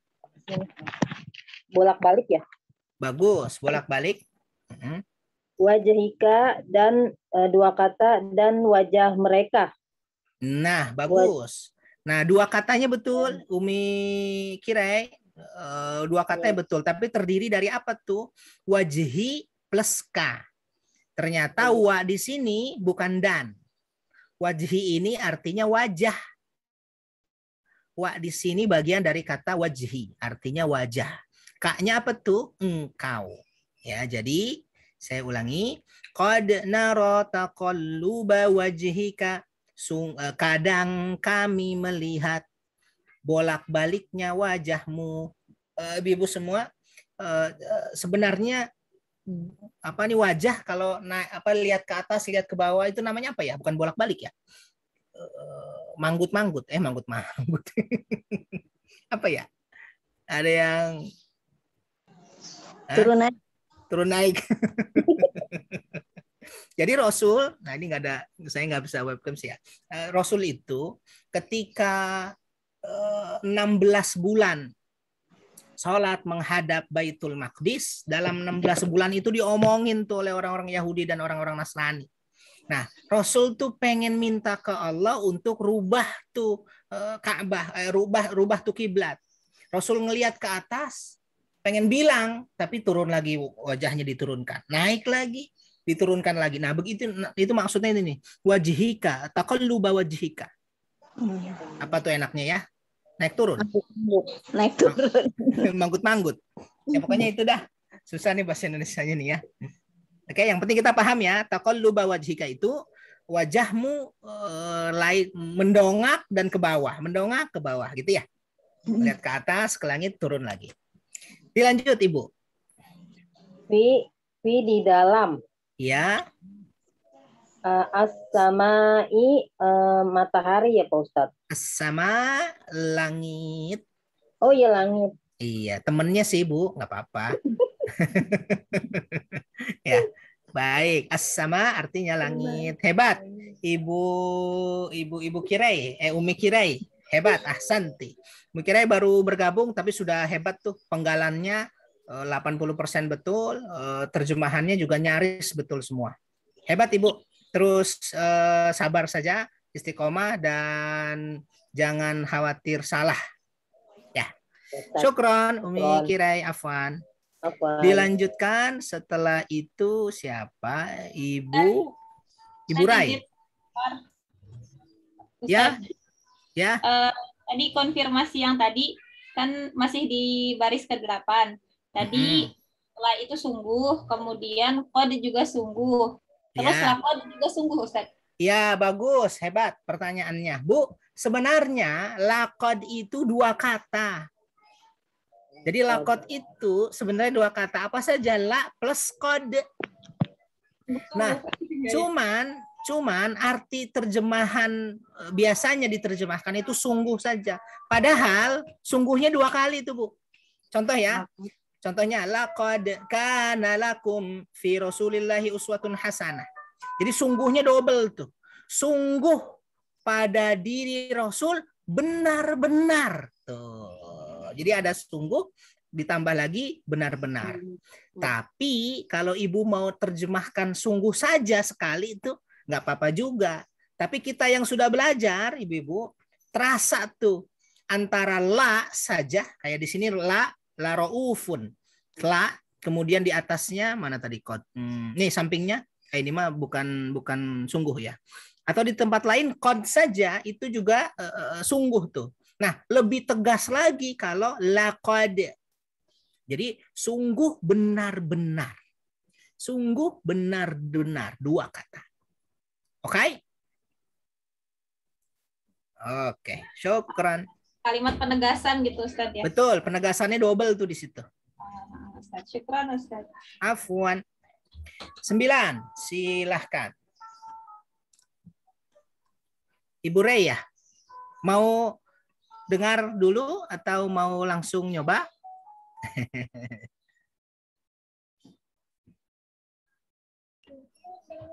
Speaker 1: bolak-balik ya?
Speaker 2: Bagus, bolak-balik.
Speaker 1: Wajahika dan e,
Speaker 2: dua kata dan wajah mereka. Nah, bagus. Nah, dua katanya betul, hmm. Umi Kirai. E, dua katanya hmm. betul, tapi terdiri dari apa tuh? Wajhi plus ka. Ternyata hmm. wa di sini bukan dan. Wajhi ini artinya wajah. Wa di sini bagian dari kata wajhi, artinya wajah. Kaknya apa tuh? Engkau. Ya, jadi saya ulangi. Qad nara taqalluba wajhika. Eh, kadang kami melihat bolak-baliknya wajahmu. Eh, Ibu semua, eh, eh, sebenarnya apa nih wajah kalau naik apa lihat ke atas lihat ke bawah itu namanya apa ya bukan bolak balik ya manggut manggut eh manggut eh, manggut apa ya ada yang Eh? turun naik turun naik Jadi Rasul, nah ini nggak ada, saya nggak bisa webcam sih ya. Eh, Rasul itu ketika 16 eh, bulan sholat menghadap Baitul Maqdis, dalam 16 bulan itu diomongin tuh oleh orang-orang Yahudi dan orang-orang Nasrani. Nah, Rasul tuh pengen minta ke Allah untuk rubah tuh Ka'bah, rubah rubah tuh kiblat. Rasul ngelihat ke atas, pengen bilang tapi turun lagi wajahnya diturunkan naik lagi diturunkan lagi nah begitu nah, itu maksudnya ini nih wajihika taqalluba wajihika iya. apa tuh enaknya ya naik turun naik turun manggut manggut ya pokoknya itu dah susah nih bahasa Indonesia nya nih ya oke yang penting kita paham ya bawa wajihika itu wajahmu eh, lain mendongak dan ke bawah mendongak ke bawah gitu ya hmm. lihat ke atas ke langit turun lagi Dilanjut Ibu. Fi fi di dalam. Ya.
Speaker 1: Uh, eh, as-samai uh, eh, matahari ya Pak Ustadz.
Speaker 2: As-sama langit. Oh iya langit. Iya, temennya sih Bu, nggak apa-apa. ya. Baik, as-sama artinya langit. Hebat. Ibu ibu ibu Kirai, eh Umi Kirai. Hebat, ah Santi, mikirnya baru bergabung tapi sudah hebat tuh penggalannya 80% eh, betul, eh, terjemahannya juga nyaris betul semua. Hebat Ibu. Terus eh, sabar saja, istiqomah dan jangan khawatir salah. Ya. Syukron Umi Kirai Afwan. Dilanjutkan setelah itu siapa? Ibu Ibu Rai. Ya, Ya.
Speaker 4: Uh, tadi konfirmasi yang tadi kan masih di baris ke-8. Tadi mm -hmm. setelah itu sungguh, kemudian kode juga sungguh. Terus ya. lakon juga sungguh, Ustaz.
Speaker 2: Ya, bagus, hebat pertanyaannya. Bu, sebenarnya lakod itu dua kata. Jadi lakod itu sebenarnya dua kata apa saja la plus kode. Nah, iya, iya. cuman Cuman arti terjemahan e, biasanya diterjemahkan itu sungguh saja. Padahal sungguhnya dua kali itu, Bu. Contoh ya. Contohnya laqad kana lakum fi rasulillahi uswatun hasanah. Jadi sungguhnya double tuh. Sungguh pada diri Rasul benar-benar tuh. Jadi ada sungguh ditambah lagi benar-benar. Hmm. Tapi kalau ibu mau terjemahkan sungguh saja sekali itu nggak apa-apa juga. Tapi kita yang sudah belajar, ibu-ibu, terasa tuh antara la saja, kayak di sini la, la roufun. La, kemudian di atasnya mana tadi kot? Hmm, nih sampingnya, eh, ini mah bukan bukan sungguh ya. Atau di tempat lain kot saja itu juga uh, sungguh tuh. Nah, lebih tegas lagi kalau la kode Jadi sungguh benar-benar. Sungguh benar-benar dua kata. Okay? Okay. Syukran.
Speaker 4: Kalimat penegasan gitu Ustaz ya. Betul,
Speaker 2: penegasannya double tuh di situ.
Speaker 4: Ah, Ustaz. Syukran Ustaz.
Speaker 2: Afwan. Sembilan, silahkan. Ibu Rey ya, mau dengar dulu atau mau langsung nyoba?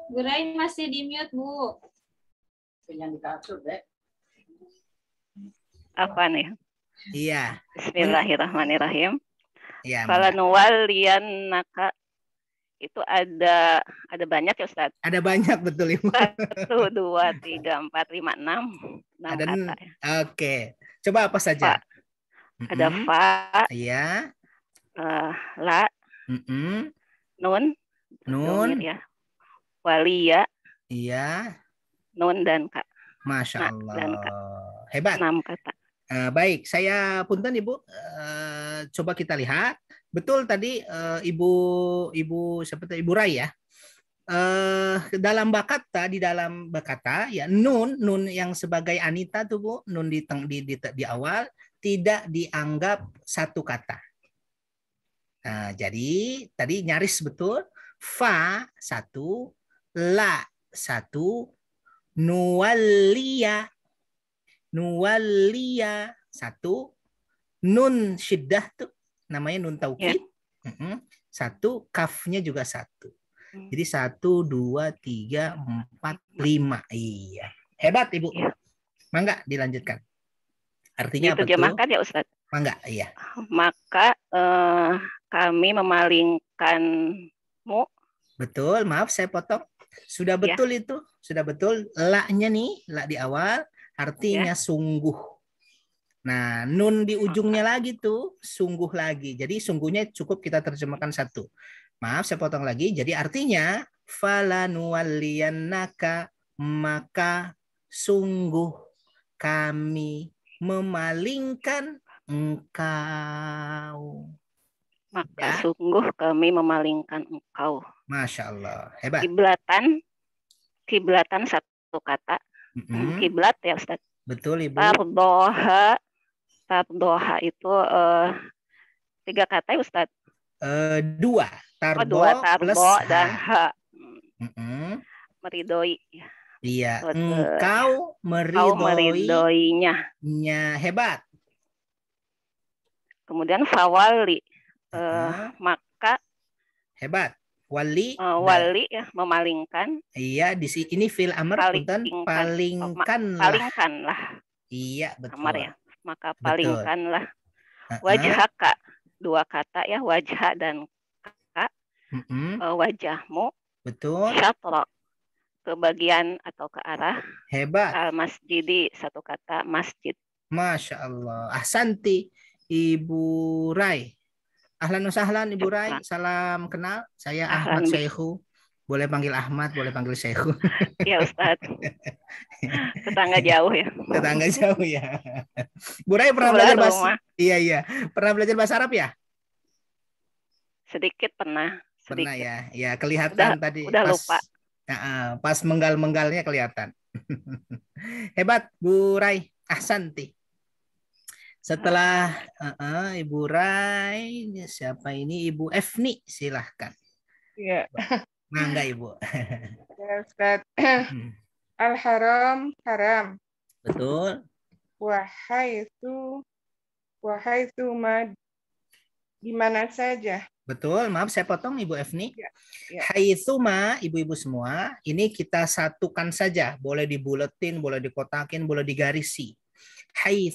Speaker 1: Bu Rain masih di mute, Bu. Yang di kasur, Dek.
Speaker 8: Apa nih? Iya. Bismillahirrahmanirrahim. Iya. Kalau nuwal lian naka itu ada ada banyak ya Ustaz?
Speaker 2: Ada banyak betul Ibu. Satu,
Speaker 8: dua, tiga, empat, lima, enam.
Speaker 2: enam ada ya. Oke. Okay. Coba apa saja? Fa. Ada mm -hmm. fa. Iya.
Speaker 8: Uh, la. Mm -hmm. Nun.
Speaker 2: Nun. ya. Walia. Ya. Iya. Nun dan Kak. Masya Allah. Dan Kak. Hebat. Enam kata. Uh, baik, saya punten Ibu. Uh, coba kita lihat. Betul tadi uh, Ibu Ibu seperti Ibu Rai ya. Uh, dalam bakata di dalam bakata ya nun nun yang sebagai anita tuh Bu, nun di di, di di awal tidak dianggap satu kata. Nah, jadi tadi nyaris betul fa satu la satu nuwalia nuwalia satu nun syiddah tuh namanya nun taukid yeah. satu kafnya juga satu hmm. jadi satu dua tiga empat lima iya hebat ibu yeah. mangga dilanjutkan artinya Itu apa tuh ya Ustaz mangga iya
Speaker 8: maka eh, kami
Speaker 2: memalingkanmu betul maaf saya potong sudah ya. betul ya. itu? Sudah betul? Laknya nih, lak di awal artinya ya. sungguh. Nah, nun di ujungnya lagi tuh sungguh lagi. Jadi sungguhnya cukup kita terjemahkan satu. Maaf saya potong lagi. Jadi artinya falanualianaka maka sungguh kami memalingkan engkau. Maka ya. sungguh
Speaker 8: kami memalingkan engkau.
Speaker 2: Masya Allah, hebat.
Speaker 8: Kiblatan, kiblatan satu kata.
Speaker 2: Mm-hmm. Kiblat ya Ustaz. Betul Ibu.
Speaker 8: Fardoha, fardoha itu uh, tiga kata ya Ustaz.
Speaker 2: Uh, dua, tarbo, oh, dua, tarbo plus dan ha. Mm-hmm. Meridoi. Iya, Betul. engkau meridoi, Kau meridoinya. Nya, hebat.
Speaker 8: Kemudian fawali, uh, uh-huh. maka
Speaker 2: hebat wali uh, wali
Speaker 8: ya memalingkan
Speaker 2: iya di sini ini fil amr palingkan palingkan lah. palingkan lah iya betul amar ya
Speaker 8: maka palingkan lah wajah kak dua kata ya wajah dan kak mm -uh. Eh, wajahmu betul syatro ke bagian atau ke arah hebat al masjid satu kata masjid
Speaker 2: masya allah ahsanti ibu Rai Ahlan sahlan Ibu Rai, salam kenal. Saya Ahmad Syekhu. Boleh panggil Ahmad, boleh panggil Syekhu. Iya Ustaz. Tetangga jauh ya. Tetangga jauh ya. Bu Rai pernah belajar bahasa Iya iya. Pernah belajar bahasa Arab ya?
Speaker 8: Sedikit pernah. Sedikit. Pernah ya.
Speaker 2: Ya kelihatan udah, tadi. Udah pas, lupa. Ya, pas menggal-menggalnya kelihatan. Hebat Bu Rai. Ahsanti. Setelah uh, uh, Ibu Rai, siapa ini Ibu Efni? Silahkan. Iya. Mangga Ibu.
Speaker 6: Ya, Al-haram haram.
Speaker 2: Betul.
Speaker 6: Wahai itu wahai itu ma di mana saja.
Speaker 2: Betul, maaf saya potong Ibu Efni. Ya, ya. Hai ma, ibu-ibu semua, ini kita satukan saja. Boleh dibuletin, boleh dikotakin, boleh digarisi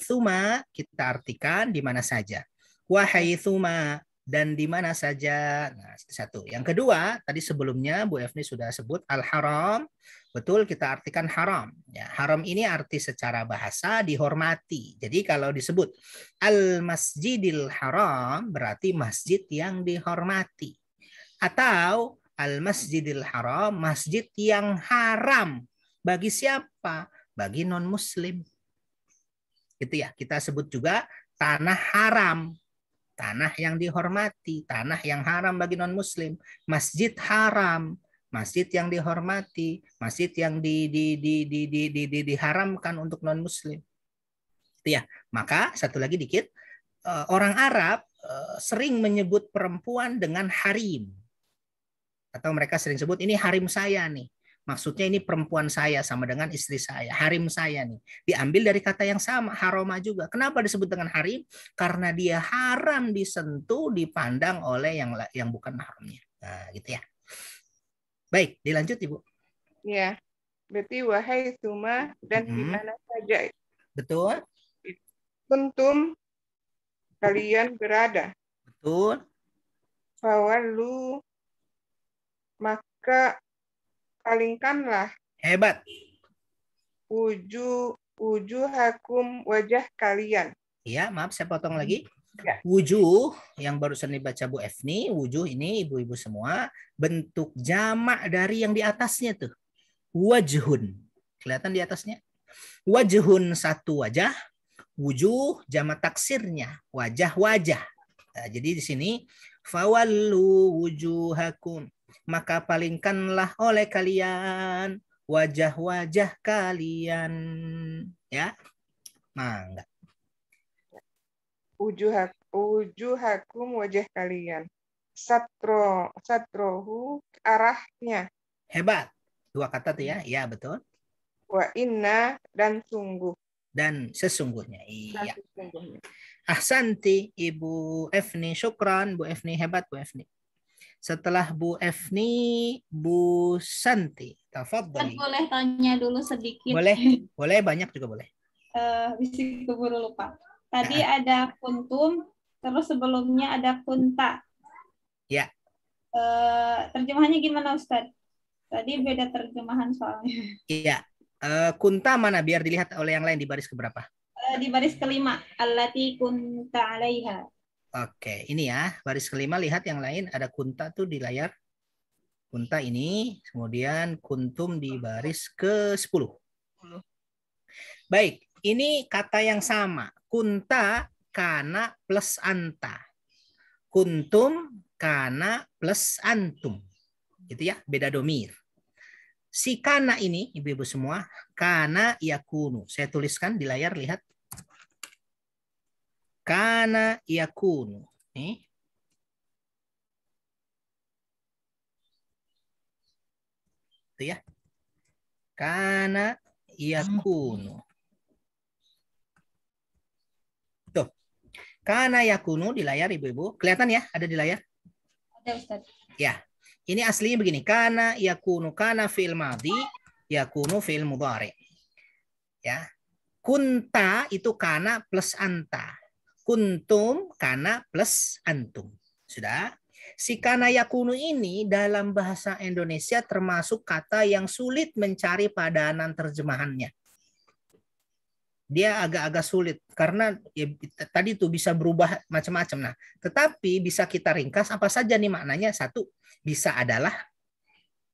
Speaker 2: thuma kita artikan di mana saja. Wahai thuma dan di mana saja. Nah, satu. Yang kedua, tadi sebelumnya Bu Efni sudah sebut al-haram. Betul kita artikan haram. Ya, haram ini arti secara bahasa dihormati. Jadi kalau disebut al-masjidil haram berarti masjid yang dihormati. Atau al-masjidil haram, masjid yang haram. Bagi siapa? Bagi non-muslim gitu ya. Kita sebut juga tanah haram, tanah yang dihormati, tanah yang haram bagi non-muslim, masjid haram, masjid yang dihormati, masjid yang di, di, di, di, di, di, di, diharamkan untuk non muslim. gitu ya. Maka satu lagi dikit eh, orang Arab eh, sering menyebut perempuan dengan harim atau mereka sering sebut ini harim saya nih. Maksudnya ini perempuan saya sama dengan istri saya, harim saya nih. Diambil dari kata yang sama, haroma juga. Kenapa disebut dengan harim? Karena dia haram disentuh, dipandang oleh yang yang bukan mahramnya. Nah, gitu ya. Baik, dilanjut Ibu.
Speaker 6: iya Berarti wahai suma dan hmm. di mana saja. Betul. tentum kalian berada. Betul. Fawalu maka lah Hebat. Wujuh hakum wajah kalian.
Speaker 2: Iya, maaf saya potong lagi. Ya. Wujuh yang barusan dibaca Bu Efni, wujuh ini ibu-ibu semua bentuk jamak dari yang di atasnya tuh. Wajhun. Kelihatan di atasnya? Wajhun satu wajah, wujuh jamak taksirnya, wajah-wajah. Nah, jadi di sini fawallu wujuhakum maka palingkanlah oleh kalian wajah-wajah kalian ya mangga nah,
Speaker 6: ujuhak ujuhakum wajah kalian satro satrohu arahnya
Speaker 2: hebat dua kata tuh ya ya betul wa inna dan sungguh dan sesungguhnya. Iya. Ahsanti Ibu Efni, syukran Bu Efni hebat Bu Efni. Setelah Bu Efni, Bu Santi. Tafadhali.
Speaker 1: Boleh
Speaker 4: tanya dulu sedikit. Boleh,
Speaker 2: boleh banyak juga boleh.
Speaker 4: Uh, eh, bisa keburu lupa. Tadi nah. ada kuntum, terus sebelumnya ada kunta. Ya. Uh, terjemahannya gimana Ustaz? Tadi beda terjemahan soalnya.
Speaker 2: Iya. Uh, kunta mana biar dilihat oleh yang lain di baris keberapa?
Speaker 4: Uh, di baris kelima. Allati kunta alaiha.
Speaker 2: Oke, ini ya baris kelima lihat yang lain ada kunta tuh di layar. Kunta ini, kemudian kuntum di baris ke 10. Baik, ini kata yang sama. Kunta kana plus anta. Kuntum kana plus antum. Itu ya, beda domir. Si kana ini, ibu-ibu semua, kana yakunu. Saya tuliskan di layar, lihat. Kana yakunu. Nih. Itu ya. Kana yakunu. Ah. Tuh. Kana yakunu di layar ibu-ibu. Kelihatan ya? Ada di layar? Ada Ustaz. Ya. Ini aslinya begini. Kana yakunu. Kana fi'il madhi. Yakunu fi'il mudhari. Ya. Kunta itu kana plus anta kuntum kana plus antum. Sudah? Si kana yakunu ini dalam bahasa Indonesia termasuk kata yang sulit mencari padanan terjemahannya. Dia agak-agak sulit karena ya, tadi itu bisa berubah macam-macam. Nah, tetapi bisa kita ringkas apa saja nih maknanya? Satu, bisa adalah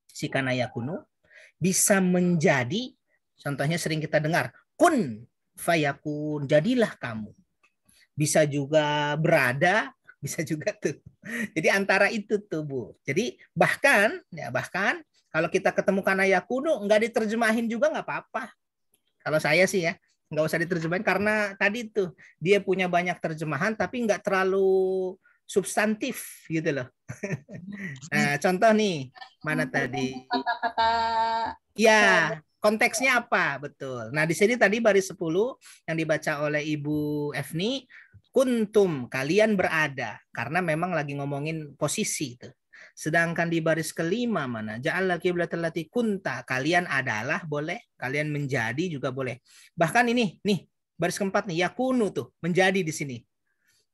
Speaker 2: si kana yakunu bisa menjadi contohnya sering kita dengar kun fayakun jadilah kamu bisa juga berada, bisa juga tuh. Jadi antara itu tuh Bu. Jadi bahkan ya bahkan kalau kita ketemukan kanaya kuno nggak diterjemahin juga nggak apa-apa. Kalau saya sih ya nggak usah diterjemahin karena tadi tuh dia punya banyak terjemahan tapi nggak terlalu substantif gitu loh. nah, contoh nih mana tadi?
Speaker 5: Kata-kata.
Speaker 2: Ya, konteksnya apa? Betul. Nah, di sini tadi baris 10 yang dibaca oleh Ibu Efni kuntum kalian berada karena memang lagi ngomongin posisi itu. Sedangkan di baris kelima mana ja'al terlatih kunta kalian adalah boleh, kalian menjadi juga boleh. Bahkan ini nih baris keempat nih yakunu tuh menjadi di sini.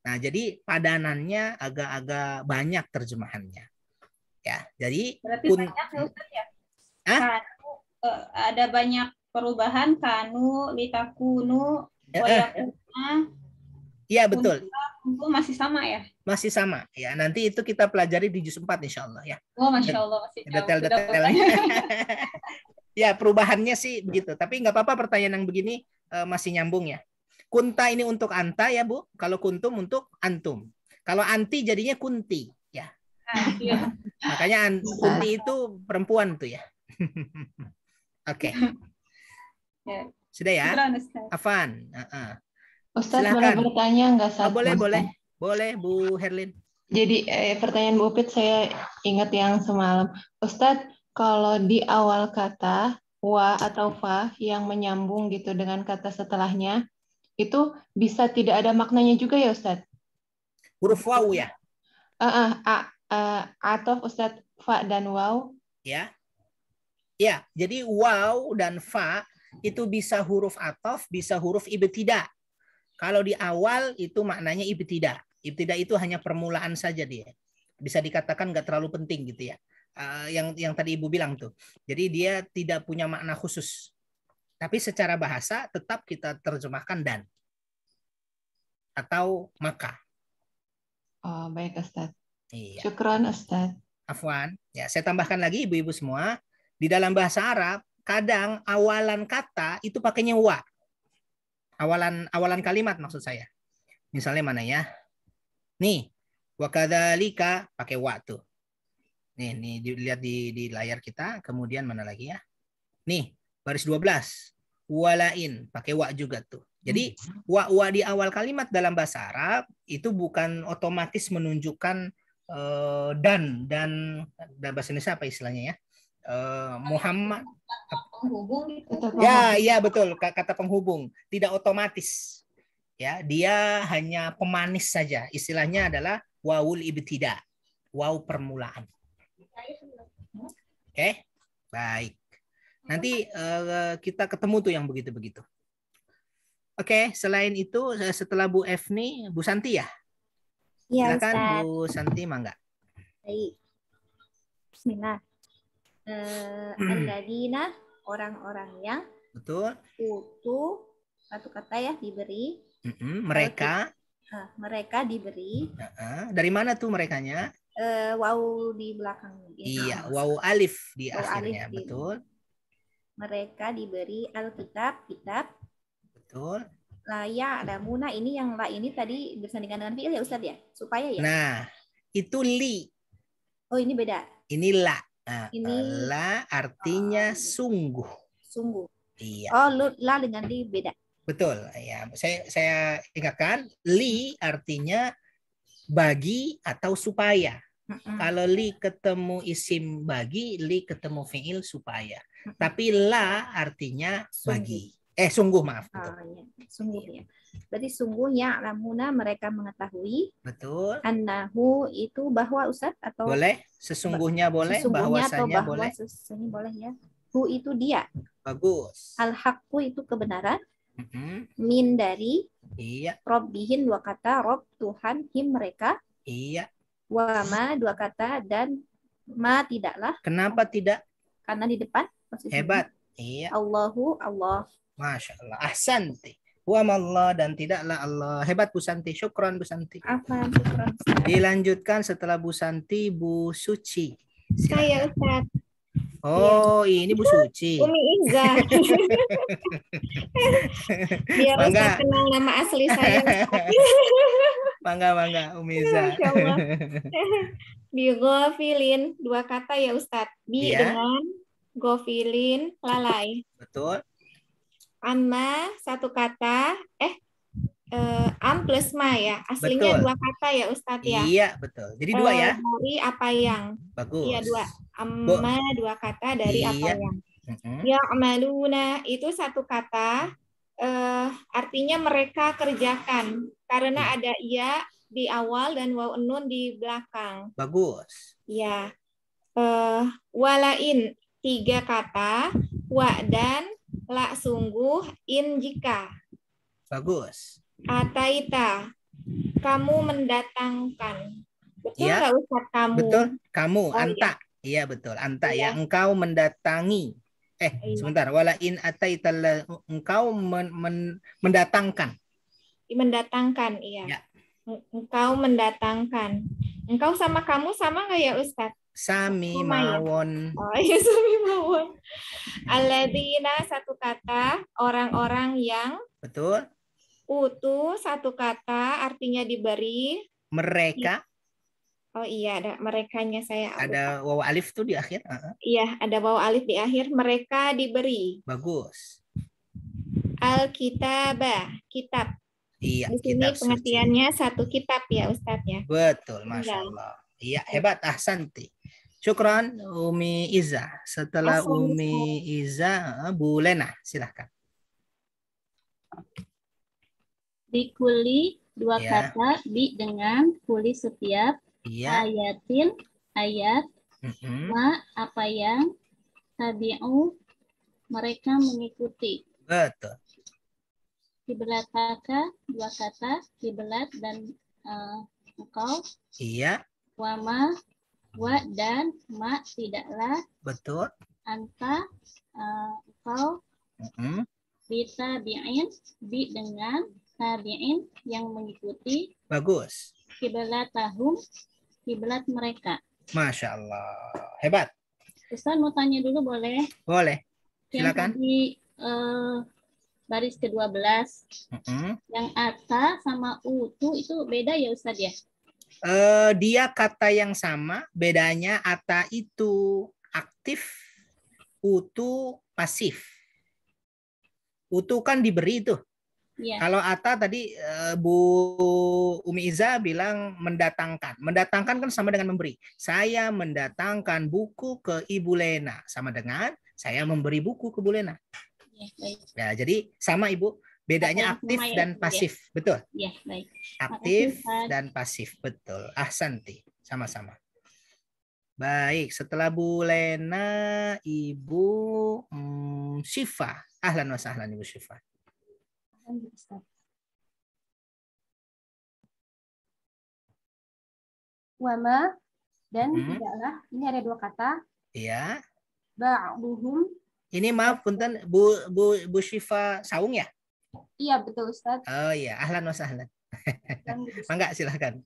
Speaker 2: Nah, jadi padanannya agak-agak banyak terjemahannya. Ya, jadi Berarti kun banyak ya, Ustaz, ya? Hah?
Speaker 1: Kanu, e,
Speaker 4: ada banyak perubahan kanu litakunu
Speaker 2: eh, eh. Iya betul.
Speaker 4: Kumpul masih sama ya?
Speaker 2: Masih sama ya. Nanti itu kita pelajari di juz 4 insya Allah ya. Oh masya
Speaker 1: Allah masih Detail-detail
Speaker 2: ya perubahannya sih begitu. Tapi nggak apa-apa pertanyaan yang begini uh, masih nyambung ya. Kunta ini untuk anta ya bu. Kalau kuntum untuk antum. Kalau anti jadinya kunti
Speaker 1: ya. Ah, iya.
Speaker 2: Makanya an kunti itu perempuan tuh ya. Oke. okay. Ya. Sudah ya? Afan. Uh -uh. Ustaz boleh bertanya nggak saat oh, boleh boleh boleh Bu Herlin. Jadi eh, pertanyaan Bu Pit
Speaker 7: saya ingat yang semalam. Ustadz, kalau di awal kata wa atau fa yang menyambung gitu dengan kata setelahnya, itu bisa tidak ada maknanya juga ya Ustadz?
Speaker 2: Huruf waw ya?
Speaker 7: Uh, uh, a, uh, atau Ustadz fa dan waw?
Speaker 2: Ya. Ya, jadi waw dan fa itu bisa huruf atof, bisa huruf ibtidak. Kalau di awal itu maknanya ibtida. Ibtida itu hanya permulaan saja dia. Bisa dikatakan nggak terlalu penting gitu ya. Uh, yang yang tadi ibu bilang tuh. Jadi dia tidak punya makna khusus. Tapi secara bahasa tetap kita terjemahkan dan atau maka. Oh, baik Ustaz. Iya. Syukran Ustaz. Afwan, ya saya tambahkan lagi ibu-ibu semua, di dalam bahasa Arab kadang awalan kata itu pakainya wa awalan awalan kalimat maksud saya. Misalnya mana ya? Nih, wakadalika pakai waktu Nih, nih dilihat di, di layar kita. Kemudian mana lagi ya? Nih, baris 12. Walain pakai wa juga tuh. Jadi hmm. wa-wa di awal kalimat dalam bahasa Arab itu bukan otomatis menunjukkan uh, dan dan bahasa Indonesia apa istilahnya ya? Eh, Muhammad
Speaker 1: penghubung gitu. ya iya
Speaker 2: betul kata penghubung tidak otomatis ya dia hanya pemanis saja istilahnya adalah wawul ibtida waw permulaan
Speaker 1: oke
Speaker 2: okay? baik nanti uh, kita ketemu tuh yang begitu begitu oke okay, selain itu eh, setelah Bu Efni Bu Santi ya Iya, silakan ya, Bu Santi mangga
Speaker 9: baik Bismillah eh, Aladina kan hmm. orang-orang yang betul utuh satu kata ya diberi
Speaker 2: mm -hmm. mereka
Speaker 9: uh, mereka diberi
Speaker 2: uh -huh. dari mana tuh nya
Speaker 9: uh, eh, wau di belakangnya gitu. iya wau
Speaker 2: alif di wau akhirnya alif betul di,
Speaker 9: mereka diberi alkitab kitab betul layak muna ini yang la ini tadi bersandingan dengan fiil ya ustad ya supaya ya nah
Speaker 2: itu li
Speaker 9: oh ini beda
Speaker 2: ini la Nah, ini la artinya oh, sungguh. Sungguh. Iya.
Speaker 9: Oh, la dengan li beda.
Speaker 2: Betul, ya. Saya saya ingatkan, li artinya bagi atau supaya. Mm Kalau li ketemu isim bagi, li ketemu fiil supaya. Mm Tapi la artinya sungguh. bagi. Eh, sungguh maaf. Oh, iya. Sungguh ya. Berarti sungguhnya
Speaker 9: lamuna mereka mengetahui. Betul. Annahu itu bahwa Ustaz atau Boleh,
Speaker 2: sesungguhnya boleh, sesungguhnya bahwasanya atau bahwa, boleh.
Speaker 9: Sesungguhnya boleh ya. Hu itu dia.
Speaker 2: Bagus.
Speaker 9: al itu kebenaran. Mm-hmm. Min dari Iya. Robbihin dua kata Rob Tuhan him mereka. Iya. Wama dua kata
Speaker 2: dan ma tidaklah. Kenapa tidak? Karena di depan. Hebat. Iya. Allahu Allah. Masya Allah. Ahsanti. Wa mallah dan tidaklah Allah. Hebat Bu Santi. Syukron Bu Santi. Apa syukron? Dilanjutkan setelah Bu Santi Bu Suci. Saya Ustaz. Oh, ya. ini Bu Suci. Umi Iza.
Speaker 10: Biar bangga. Ustaz kenal nama asli saya.
Speaker 2: bangga, bangga Umi Iza.
Speaker 10: Bi gofilin, dua kata ya Ustaz. Bi ya. dengan gofilin lalai. Betul amma satu kata, eh uh, am plus ma ya. Aslinya betul. dua kata ya Ustadz ya. Iya
Speaker 2: betul. Jadi dua uh, ya. Eh, dari
Speaker 10: apa yang.
Speaker 2: Bagus. Iya dua.
Speaker 10: Amma dua kata dari iya. apa yang. Mm-hmm. Ya amaluna itu satu kata. Uh, artinya mereka kerjakan karena hmm. ada iya di awal dan waw nun di belakang.
Speaker 2: Bagus.
Speaker 10: Iya, Uh, walain tiga kata wa dan La sungguh, in jika.
Speaker 2: Bagus.
Speaker 10: Ataita, kamu mendatangkan. Betul ya, usah kamu? Betul,
Speaker 2: kamu, oh, anta. Iya ya, betul, anta ya. ya. Engkau mendatangi. Eh, ya. sebentar. Wala in ataita engkau men, men, mendatangkan.
Speaker 10: Mendatangkan, iya. Ya. Engkau mendatangkan. Engkau sama kamu sama nggak ya Ustadz?
Speaker 2: Sami oh, mawon. Oh, iya,
Speaker 10: sami mawon. Aladina satu kata, orang-orang yang Betul. Utu satu kata, artinya diberi.
Speaker 2: Mereka.
Speaker 10: Oh iya, ada merekanya
Speaker 2: saya. Ada wawa alif tuh di akhir.
Speaker 10: Iya, ada wawa alif di akhir. Mereka diberi.
Speaker 2: Bagus.
Speaker 10: Alkitabah, kitab. Iya, di sini kitab pengertiannya suci. satu kitab ya Ustadz
Speaker 2: ya. Betul, Masya Allah. Iya, hebat, ah Santi. Syukran Umi Iza. Setelah Umi Iza, eh, Bu Lena, silahkan.
Speaker 1: Bikuli
Speaker 5: dua ya. kata bi dengan kuli setiap ya. ayatin ayat
Speaker 1: mm-hmm. ma
Speaker 5: apa yang tabi'u mereka mengikuti. Betul. Kiblat kata dua kata kiblat dan uh, engkau. Iya. Wama wa dan ma tidaklah betul anta uh, engkau mm -hmm. bisa bi'in bi dengan tabi'in yang mengikuti
Speaker 2: bagus
Speaker 5: kiblat tahum kiblat mereka
Speaker 2: masya Allah hebat
Speaker 5: Ustaz mau tanya dulu boleh
Speaker 2: boleh silakan eh, yang
Speaker 5: tadi, uh, baris ke-12 mm -hmm. yang ata sama utu itu beda ya Ustaz ya
Speaker 2: Uh, dia kata yang sama, bedanya ata itu aktif, utu pasif. Utu kan diberi itu. Yeah. Iya. Kalau ata tadi uh, Bu Umi Iza bilang mendatangkan. Mendatangkan kan sama dengan memberi. Saya mendatangkan buku ke Ibu Lena sama dengan saya memberi buku ke Bu Lena. yeah, yeah. Ya, jadi sama Ibu bedanya aktif dan ya. pasif ya. betul ya baik aktif Makasih, dan pasif betul ah santi sama-sama baik setelah Bu Lena Ibu hmm, Syifa ahlan wa sahlan Ibu Syifa
Speaker 1: wama dan hmm. tidaklah ini ada dua kata iya ba'duhum
Speaker 2: ini maaf punten Bu Bu Bu Syifa Saung ya
Speaker 1: Iya betul Ustaz.
Speaker 2: Oh iya, ahlan wa sahlan. Mangga silahkan.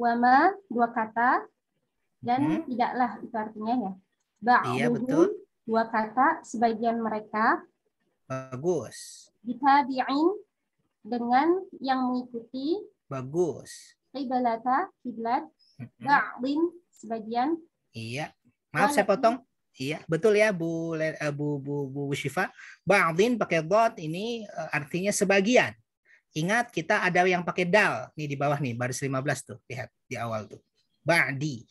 Speaker 1: Wama dua kata dan hmm. tidaklah itu artinya ya. iya, betul. dua kata sebagian mereka.
Speaker 2: Bagus.
Speaker 1: diin dengan yang mengikuti.
Speaker 2: Bagus.
Speaker 1: Qibalata kiblat. Mm-hmm. Ba'win sebagian.
Speaker 2: Iya. Maaf saya potong Iya, betul ya Bu eh, Bu Bu, Bu Syifa. Ba'din pakai dot ini eh, artinya sebagian. Ingat kita ada yang pakai dal nih di bawah nih baris 15 tuh, lihat di awal tuh. Ba'di.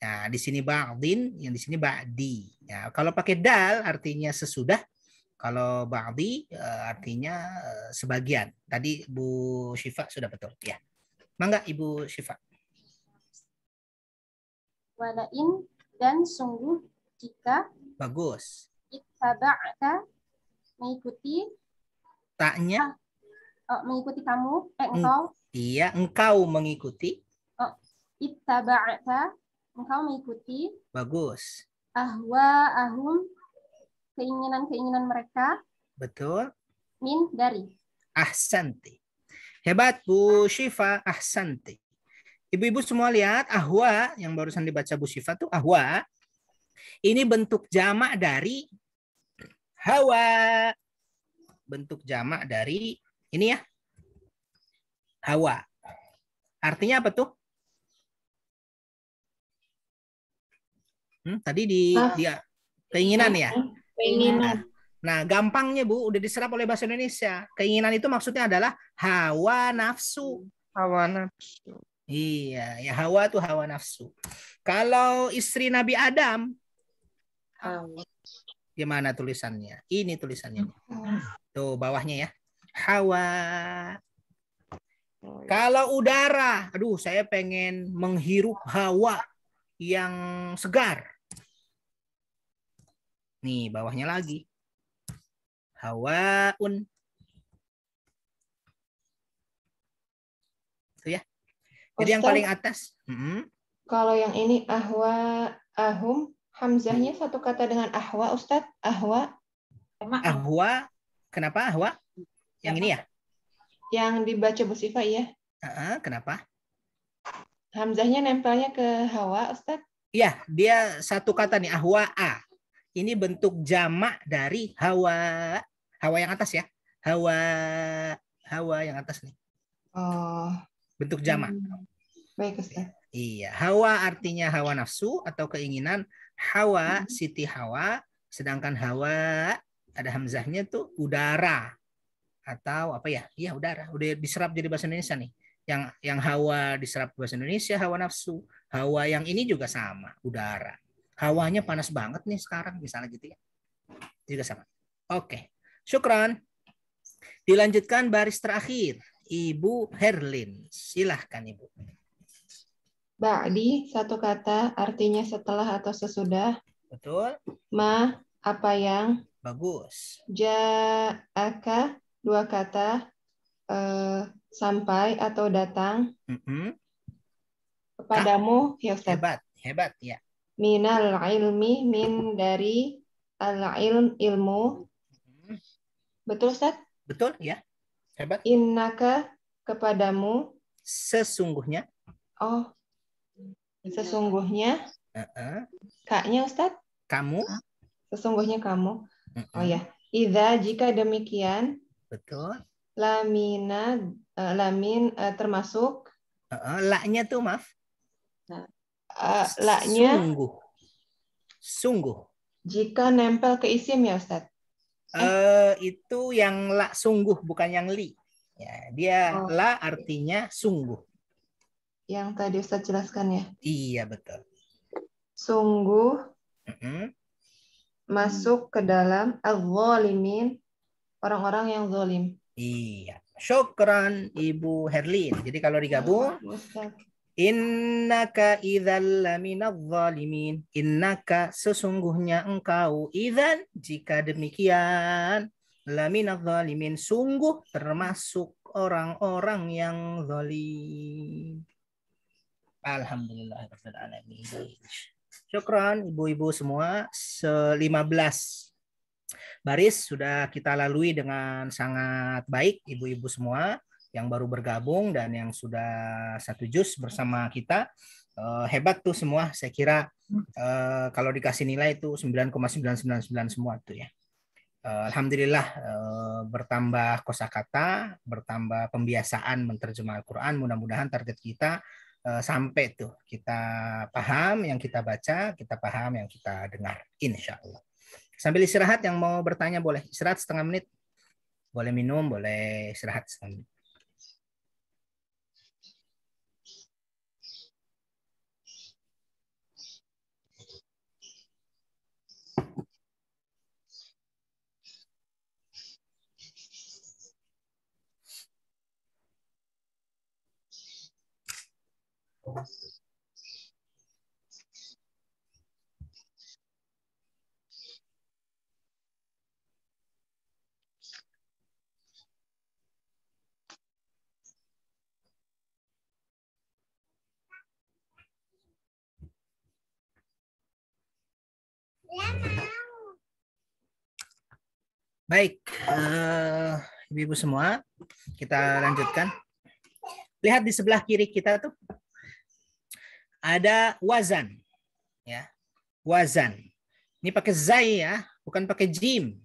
Speaker 2: Nah, di sini ba'din, yang di sini ba'di. Ya, kalau pakai dal artinya sesudah, kalau ba'di eh, artinya sebagian. Tadi Bu Shifa sudah betul, ya. Mangga Ibu Shifa
Speaker 1: Walain dan sungguh jika
Speaker 2: bagus
Speaker 1: ittaba'ta mengikuti taknya oh, mengikuti kamu eh, engkau
Speaker 2: iya engkau mengikuti
Speaker 1: oh, eh, ittaba'ta engkau mengikuti
Speaker 2: bagus
Speaker 1: ahwa ahum keinginan-keinginan mereka betul min dari
Speaker 2: ahsanti hebat Bu Syifa ahsanti ibu-ibu semua lihat ahwa yang barusan dibaca Bu Syifa tuh ahwa ini bentuk jamak dari hawa. Bentuk jamak dari ini ya. Hawa. Artinya apa tuh? Hmm, tadi di ah. dia keinginan ya. Keinginan. Nah, gampangnya Bu, udah diserap oleh bahasa Indonesia. Keinginan itu maksudnya adalah hawa nafsu. Hawa nafsu. Iya, ya hawa tuh hawa nafsu. Kalau istri Nabi Adam, Oh. Gimana tulisannya? Ini tulisannya. Hmm. Tuh bawahnya ya. Hawa. Oh, iya. Kalau udara, aduh saya pengen menghirup hawa yang segar. Nih bawahnya lagi. Hawaun. Itu ya. Jadi Ustaz, yang paling atas. Mm-hmm.
Speaker 7: Kalau yang ini ahwa ahum Hamzahnya satu kata dengan ahwa,
Speaker 2: Ustadz. Ahwa. Ahwa. Kenapa ahwa? Yang ini ya? Yang dibaca Sifa, iya. uh huh kenapa? Hamzahnya
Speaker 7: nempelnya ke hawa, Ustadz.
Speaker 2: Iya, dia satu kata nih, ahwa a. Ini bentuk jamak dari hawa. Hawa yang atas ya. Hawa. Hawa yang atas nih. Oh. Bentuk jamak. Hmm. Baik, Ustaz. Iya, hawa artinya hawa nafsu atau keinginan, Hawa, hmm. Siti Hawa, sedangkan Hawa ada hamzahnya tuh udara atau apa ya? Iya udara, udah diserap jadi bahasa Indonesia nih. Yang yang hawa diserap bahasa Indonesia, hawa nafsu. Hawa yang ini juga sama, udara. Hawanya panas banget nih sekarang misalnya gitu ya. Juga sama. Oke. Syukran. Dilanjutkan baris terakhir. Ibu Herlin. Silahkan Ibu.
Speaker 7: Ba'di satu kata artinya setelah atau sesudah. Betul. Ma apa yang.
Speaker 1: Bagus.
Speaker 7: Ja'aka dua kata eh, sampai atau datang. Mm -hmm. Kepadamu ya Ustaz. Hebat, hebat ya. Minal ilmi min dari al ilm ilmu. Mm -hmm. Betul Ustaz? Betul ya. Hebat. Innaka kepadamu sesungguhnya. Oh, Iya. Sesungguhnya. Uh-uh. Kaknya ustad Kamu. Sesungguhnya kamu. Uh-uh. Oh ya. Ida jika demikian. Betul. Lamina uh, eh, lamin uh, eh, termasuk.
Speaker 2: Uh-uh. Laknya tuh maaf. Uh, nah, eh, laknya. Sungguh. Sungguh. Jika nempel ke isim ya ustad Eh, uh, itu yang lak sungguh bukan yang li. Ya, dia oh. la artinya sungguh yang tadi Ustaz jelaskan
Speaker 7: ya? Iya, betul. Sungguh mm -hmm. masuk ke dalam al-zalimin, orang-orang yang zalim.
Speaker 2: Iya. Syukran Ibu Herlin. Jadi kalau digabung, Ustaz. Innaka lamina laminadh zalimin. Innaka sesungguhnya engkau idhan jika demikian Lamina zalimin sungguh termasuk orang-orang yang zalim. Alhamdulillah alamin. Syukron ibu-ibu semua se belas baris sudah kita lalui dengan sangat baik ibu-ibu semua yang baru bergabung dan yang sudah satu jus bersama kita. Eh, hebat tuh semua, saya kira eh, kalau dikasih nilai itu 9,999 semua tuh ya. Eh, Alhamdulillah bertambah kosakata, bertambah pembiasaan menerjemah Al-Quran. Mudah-mudahan target kita Eh, sampai tuh kita paham yang kita baca, kita paham yang kita dengar. Insya Allah. Sambil istirahat yang mau bertanya boleh istirahat setengah menit, boleh minum, boleh istirahat setengah menit. Baik, uh, ibu-ibu semua, kita lanjutkan. Lihat di sebelah kiri kita tuh ada wazan. Ya. Wazan. Ini pakai zai ya, bukan pakai jim.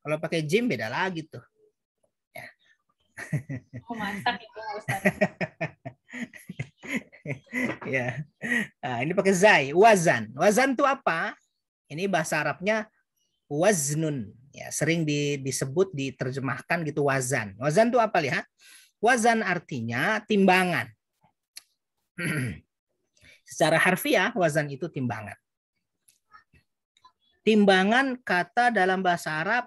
Speaker 2: Kalau pakai jim beda lagi tuh. Ya. Oh, mantap itu ya. Nah, ini pakai zai, wazan. Wazan tuh apa? Ini bahasa Arabnya waznun. Ya, sering di, disebut diterjemahkan gitu wazan. Wazan tuh apa lihat? Wazan artinya timbangan. Secara harfiah wazan itu timbangan. Timbangan kata dalam bahasa Arab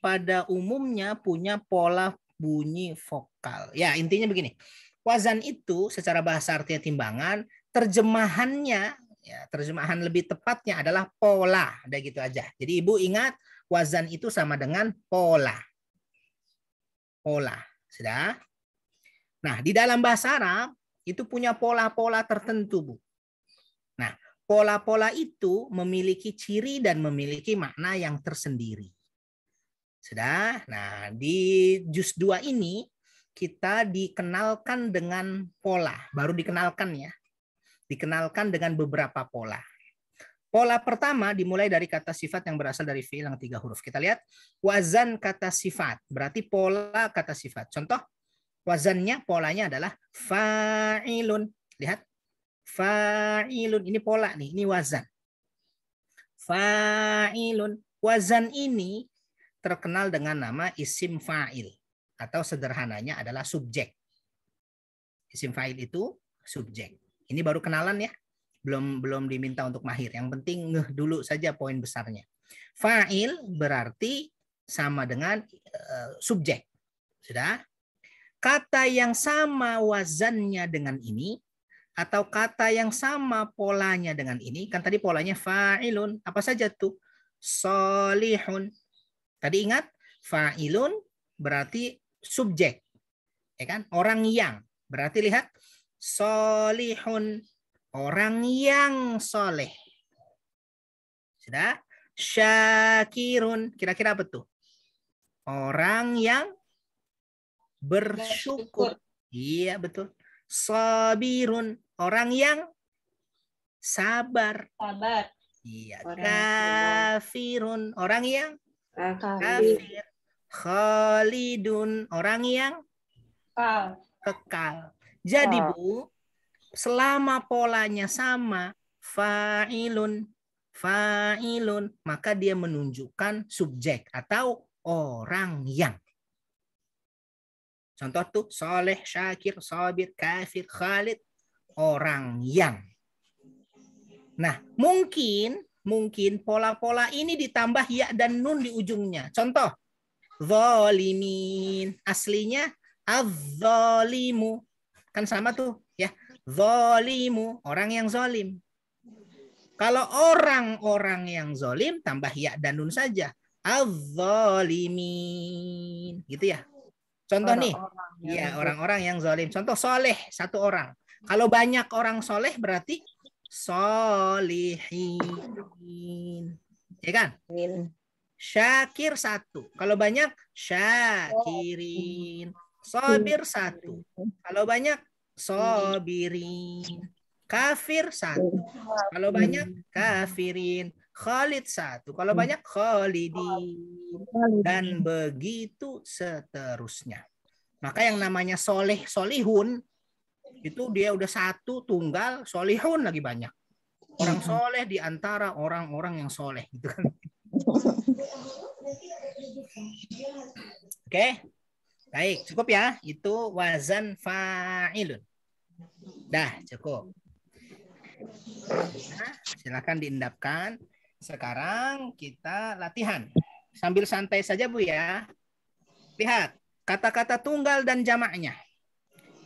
Speaker 2: pada umumnya punya pola bunyi vokal. Ya, intinya begini. Wazan itu secara bahasa artinya timbangan, terjemahannya ya, terjemahan lebih tepatnya adalah pola, udah gitu aja. Jadi Ibu ingat wazan itu sama dengan pola. Pola, sudah? Nah, di dalam bahasa Arab itu punya pola-pola tertentu, Bu. Nah, pola-pola itu memiliki ciri dan memiliki makna yang tersendiri. Sudah? Nah, di juz 2 ini kita dikenalkan dengan pola, baru dikenalkan ya. Dikenalkan dengan beberapa pola. Pola pertama dimulai dari kata sifat yang berasal dari fiil yang tiga huruf. Kita lihat wazan kata sifat, berarti pola kata sifat. Contoh wazannya polanya adalah fa'ilun. Lihat Fa'ilun. Ini pola nih, ini wazan. Fa'ilun. Wazan ini terkenal dengan nama isim fa'il. Atau sederhananya adalah subjek. Isim fa'il itu subjek. Ini baru kenalan ya. Belum belum diminta untuk mahir. Yang penting ngeh dulu saja poin besarnya. Fa'il berarti sama dengan uh, subjek. Sudah? Kata yang sama wazannya dengan ini atau kata yang sama polanya dengan ini kan tadi polanya fa'ilun apa saja tuh solihun tadi ingat fa'ilun berarti subjek ya kan orang yang berarti lihat solihun orang yang soleh sudah syakirun kira-kira apa tuh orang yang bersyukur iya betul sabirun orang yang sabar. Sabar. Iya, orang kafirun orang yang kafir. Khalidun orang yang kekal. kekal. Jadi Bu, selama polanya sama, fa'ilun fa'ilun, maka dia menunjukkan subjek atau orang yang. Contoh tuh, soleh, syakir, sabir, kafir, khalid, orang yang. Nah, mungkin mungkin pola-pola ini ditambah ya dan nun di ujungnya. Contoh, zolimin. Aslinya azolimu Kan sama tuh ya. Zolimu, orang yang zolim. Kalau orang-orang yang zolim, tambah ya dan nun saja. azolimin Gitu ya. Contoh -orang nih, orang ya orang-orang yang zolim. Contoh soleh, satu orang. Kalau banyak orang soleh berarti solihin. Ya kan? Syakir satu. Kalau banyak syakirin. Sobir satu. Kalau banyak sobirin. Kafir satu. Kalau banyak kafirin. Khalid satu. Kalau banyak khalidin. Dan begitu seterusnya. Maka yang namanya soleh solihun itu dia udah satu tunggal solihun lagi banyak orang soleh di antara orang-orang yang soleh gitu kan oke okay. baik cukup ya itu wazan fa'ilun dah cukup nah, silahkan diendapkan sekarang kita latihan sambil santai saja bu ya lihat kata-kata tunggal dan jamaknya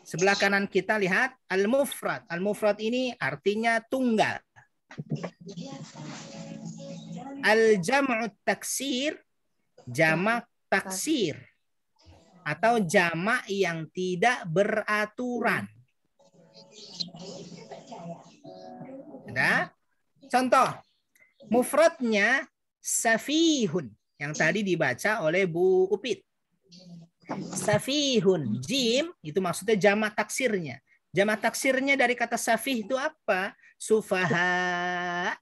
Speaker 2: Sebelah kanan kita lihat al-mufrad. Al-mufrad ini artinya tunggal. Al-jam'u taksir jamak taksir atau jamak yang tidak beraturan. Ada? Contoh, mufradnya safihun yang tadi dibaca oleh Bu Upit. Safihun. Jim itu maksudnya jama taksirnya. Jama taksirnya dari kata safih itu apa? Sufaha.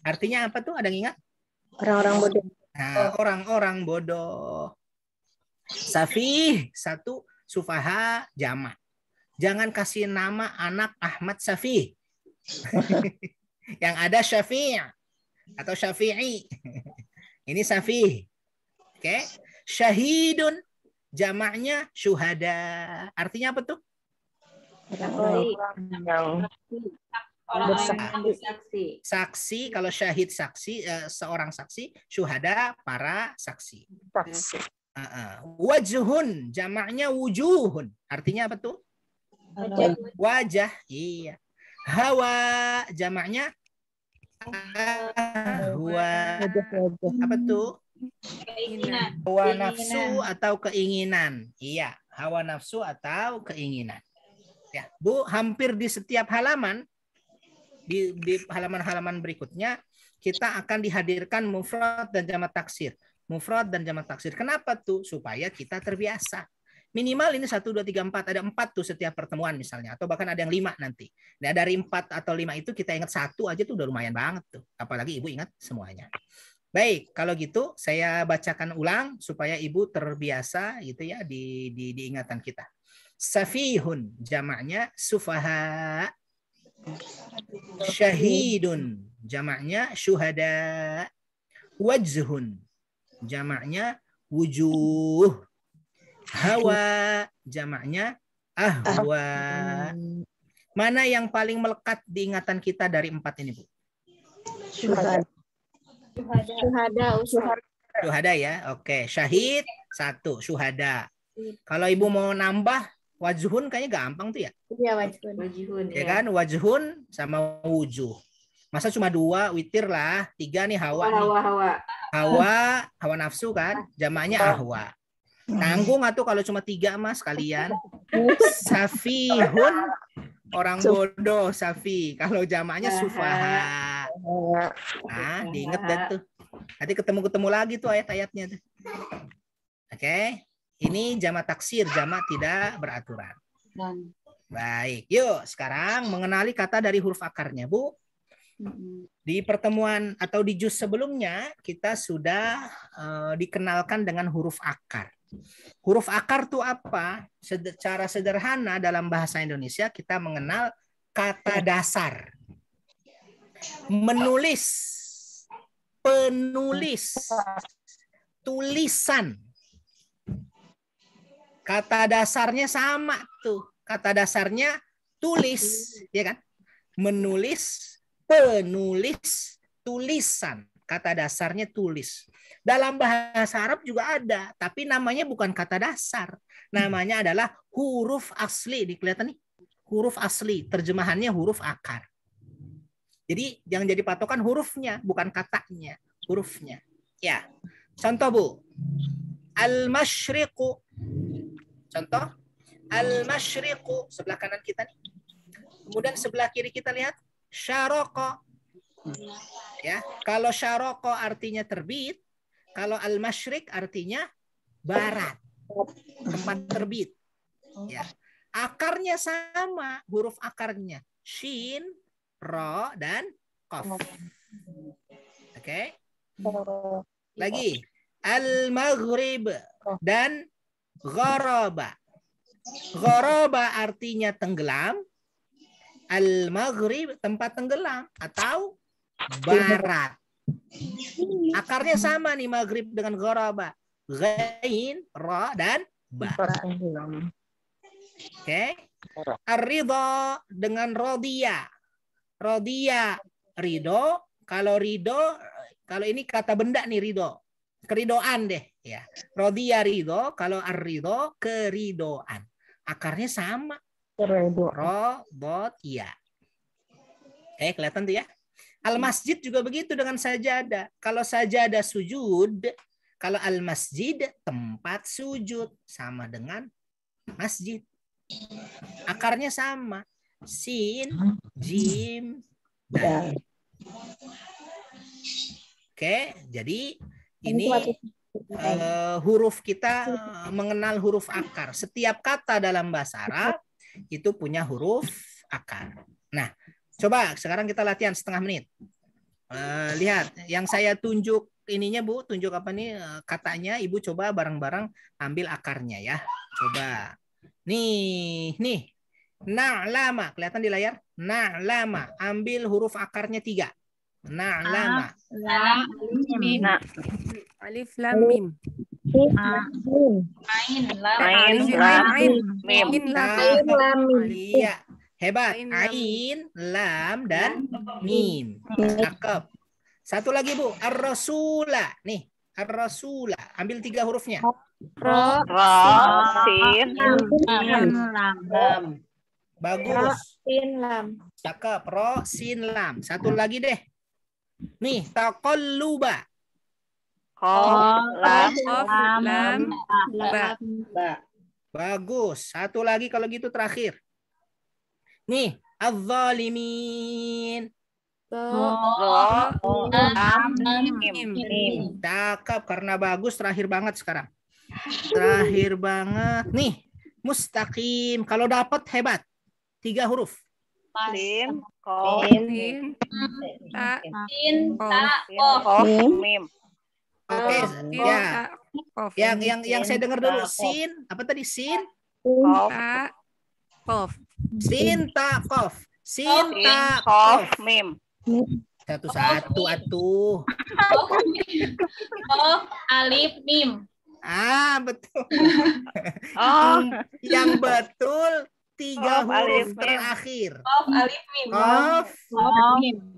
Speaker 2: Artinya apa tuh? Ada yang ingat? Orang-orang bodoh. Nah, orang-orang bodoh. Safih satu, sufaha jamak. Jangan kasih nama anak Ahmad Safih. yang ada Syafi' atau Syafi'i. Ini Safih. Oke. Okay? Syahidun jamaknya syuhada. Artinya apa tuh? Orang bersaksi. Saksi kalau syahid saksi eh, seorang saksi, syuhada para saksi. Saksi. Uh, uh. jamaknya wujuhun. Artinya apa tuh? Wajah. Wajah. Iya. Hawa jamaknya hawa. Apa tuh?
Speaker 4: Keinginan.
Speaker 3: Hawa nafsu
Speaker 2: atau keinginan. Iya, hawa nafsu atau keinginan. Ya, Bu, hampir di setiap halaman di halaman-halaman berikutnya kita akan dihadirkan mufrad dan jamak taksir. Mufrad dan jamak taksir. Kenapa tuh? Supaya kita terbiasa. Minimal ini satu dua tiga empat Ada empat tuh setiap pertemuan misalnya. Atau bahkan ada yang lima nanti. Nah dari 4 atau 5 itu kita ingat satu aja tuh udah lumayan banget tuh. Apalagi ibu ingat semuanya. Baik, kalau gitu saya bacakan ulang supaya ibu terbiasa gitu ya di di, di ingatan kita. Safihun jamaknya sufaha.
Speaker 1: Syahidun
Speaker 2: jamaknya syuhada. Wajhun jamaknya wujuh. Hawa jamaknya ahwa. Mana yang paling melekat di ingatan kita dari empat ini, Bu? Syuhada.
Speaker 1: Syuhada. Syuhada,
Speaker 2: Syuhada ya. Oke, syahid satu, syuhada. Iya. Kalau Ibu mau nambah wajhun kayaknya gampang tuh ya.
Speaker 1: Iya, wajhun. Wajhun. Ya, ya kan
Speaker 2: wajhun sama wujuh. Masa cuma dua, witir lah. Tiga nih hawa. Hawa, hawa. Hawa, hawa, hawa nafsu kan. Jamaknya ahwa. Tanggung atau kalau cuma tiga mas kalian. Safihun orang bodoh Safi kalau jamaknya sufaha ah diinget dah tuh nanti ketemu ketemu lagi tuh ayat-ayatnya tuh oke okay? ini jama taksir jama tidak beraturan baik yuk sekarang mengenali kata dari huruf akarnya bu di pertemuan atau di juz sebelumnya kita sudah uh, dikenalkan dengan huruf akar Huruf akar itu apa? Secara sederhana dalam bahasa Indonesia kita mengenal kata dasar. Menulis, penulis, tulisan. Kata dasarnya sama tuh. Kata dasarnya tulis, ya kan? Menulis, penulis, tulisan kata dasarnya tulis. Dalam bahasa Arab juga ada, tapi namanya bukan kata dasar. Namanya adalah huruf asli. Ini kelihatan nih, huruf asli. Terjemahannya huruf akar. Jadi yang jadi patokan hurufnya, bukan katanya, hurufnya. Ya. Contoh, Bu. al mashriqu Contoh, al mashriqu sebelah kanan kita nih. Kemudian sebelah kiri kita lihat syaroko Ya, kalau syaroko artinya terbit, kalau al Mashrik artinya barat, tempat terbit. Ya. Akarnya sama, huruf akarnya. Shin, ro dan kof. Oke. Okay. Lagi al-maghrib dan ghoroba. Ghoroba artinya tenggelam. Al-maghrib tempat tenggelam atau barat. Akarnya sama nih maghrib dengan goroba. Gain, ro, dan ba. Oke. Okay. Arido dengan rodia. Rodia, rido. Kalau rido, kalau ini kata benda nih rido. Keridoan deh. ya. Rodia rido, kalau Arido keridoan. Akarnya sama. Rodotia. Oke, okay, kelihatan tuh ya. Al-masjid juga begitu dengan sajadah. Kalau sajadah sujud, kalau al-masjid tempat sujud sama dengan masjid. Akarnya sama. Sin, jim, dan. Ya. Oke, jadi ini uh, huruf kita mengenal huruf akar. Setiap kata dalam bahasa Arab itu punya huruf akar. Nah, Coba sekarang kita latihan setengah menit. Eh, lihat, yang saya tunjuk ininya Bu, tunjuk apa nih eh, katanya Ibu coba bareng-bareng ambil akarnya ya. Coba. Nih, nih. Nah lama, kelihatan di layar? Nah lama, ambil huruf akarnya tiga. Nah lama.
Speaker 1: Lam, mim.
Speaker 2: Alif lam mim. Ain
Speaker 1: lam mim. Ain
Speaker 2: lam mim. Iya, Hebat. Ain, lam, dan mim. Cakep. Satu lagi, Bu. Ar-Rasula. Nih, Ar-Rasula. Ambil tiga hurufnya. Ro, sin, lam. Bagus. Sin, lam. Cakep. Ro, sin, lam. Satu lagi deh. Nih, luba. Kolam, lam, lam, lam, Bagus. Satu lagi kalau gitu terakhir. Nih, al zalimin Cakep karena bagus terakhir banget sekarang. Terakhir banget. Nih, mustaqim. Kalau dapat hebat. Tiga huruf. Lim, kolim,
Speaker 1: mim. Oke, ya.
Speaker 2: Yang yang yang saya dengar dulu sin, apa tadi sin? Kof. Sinta kof. Sinta kof. Mim. Satu-satu atuh.
Speaker 6: Kof, alif, mim. Ah, betul. Oh. Yang
Speaker 2: betul tiga huruf terakhir.
Speaker 6: Kof, alif, mim. Kof.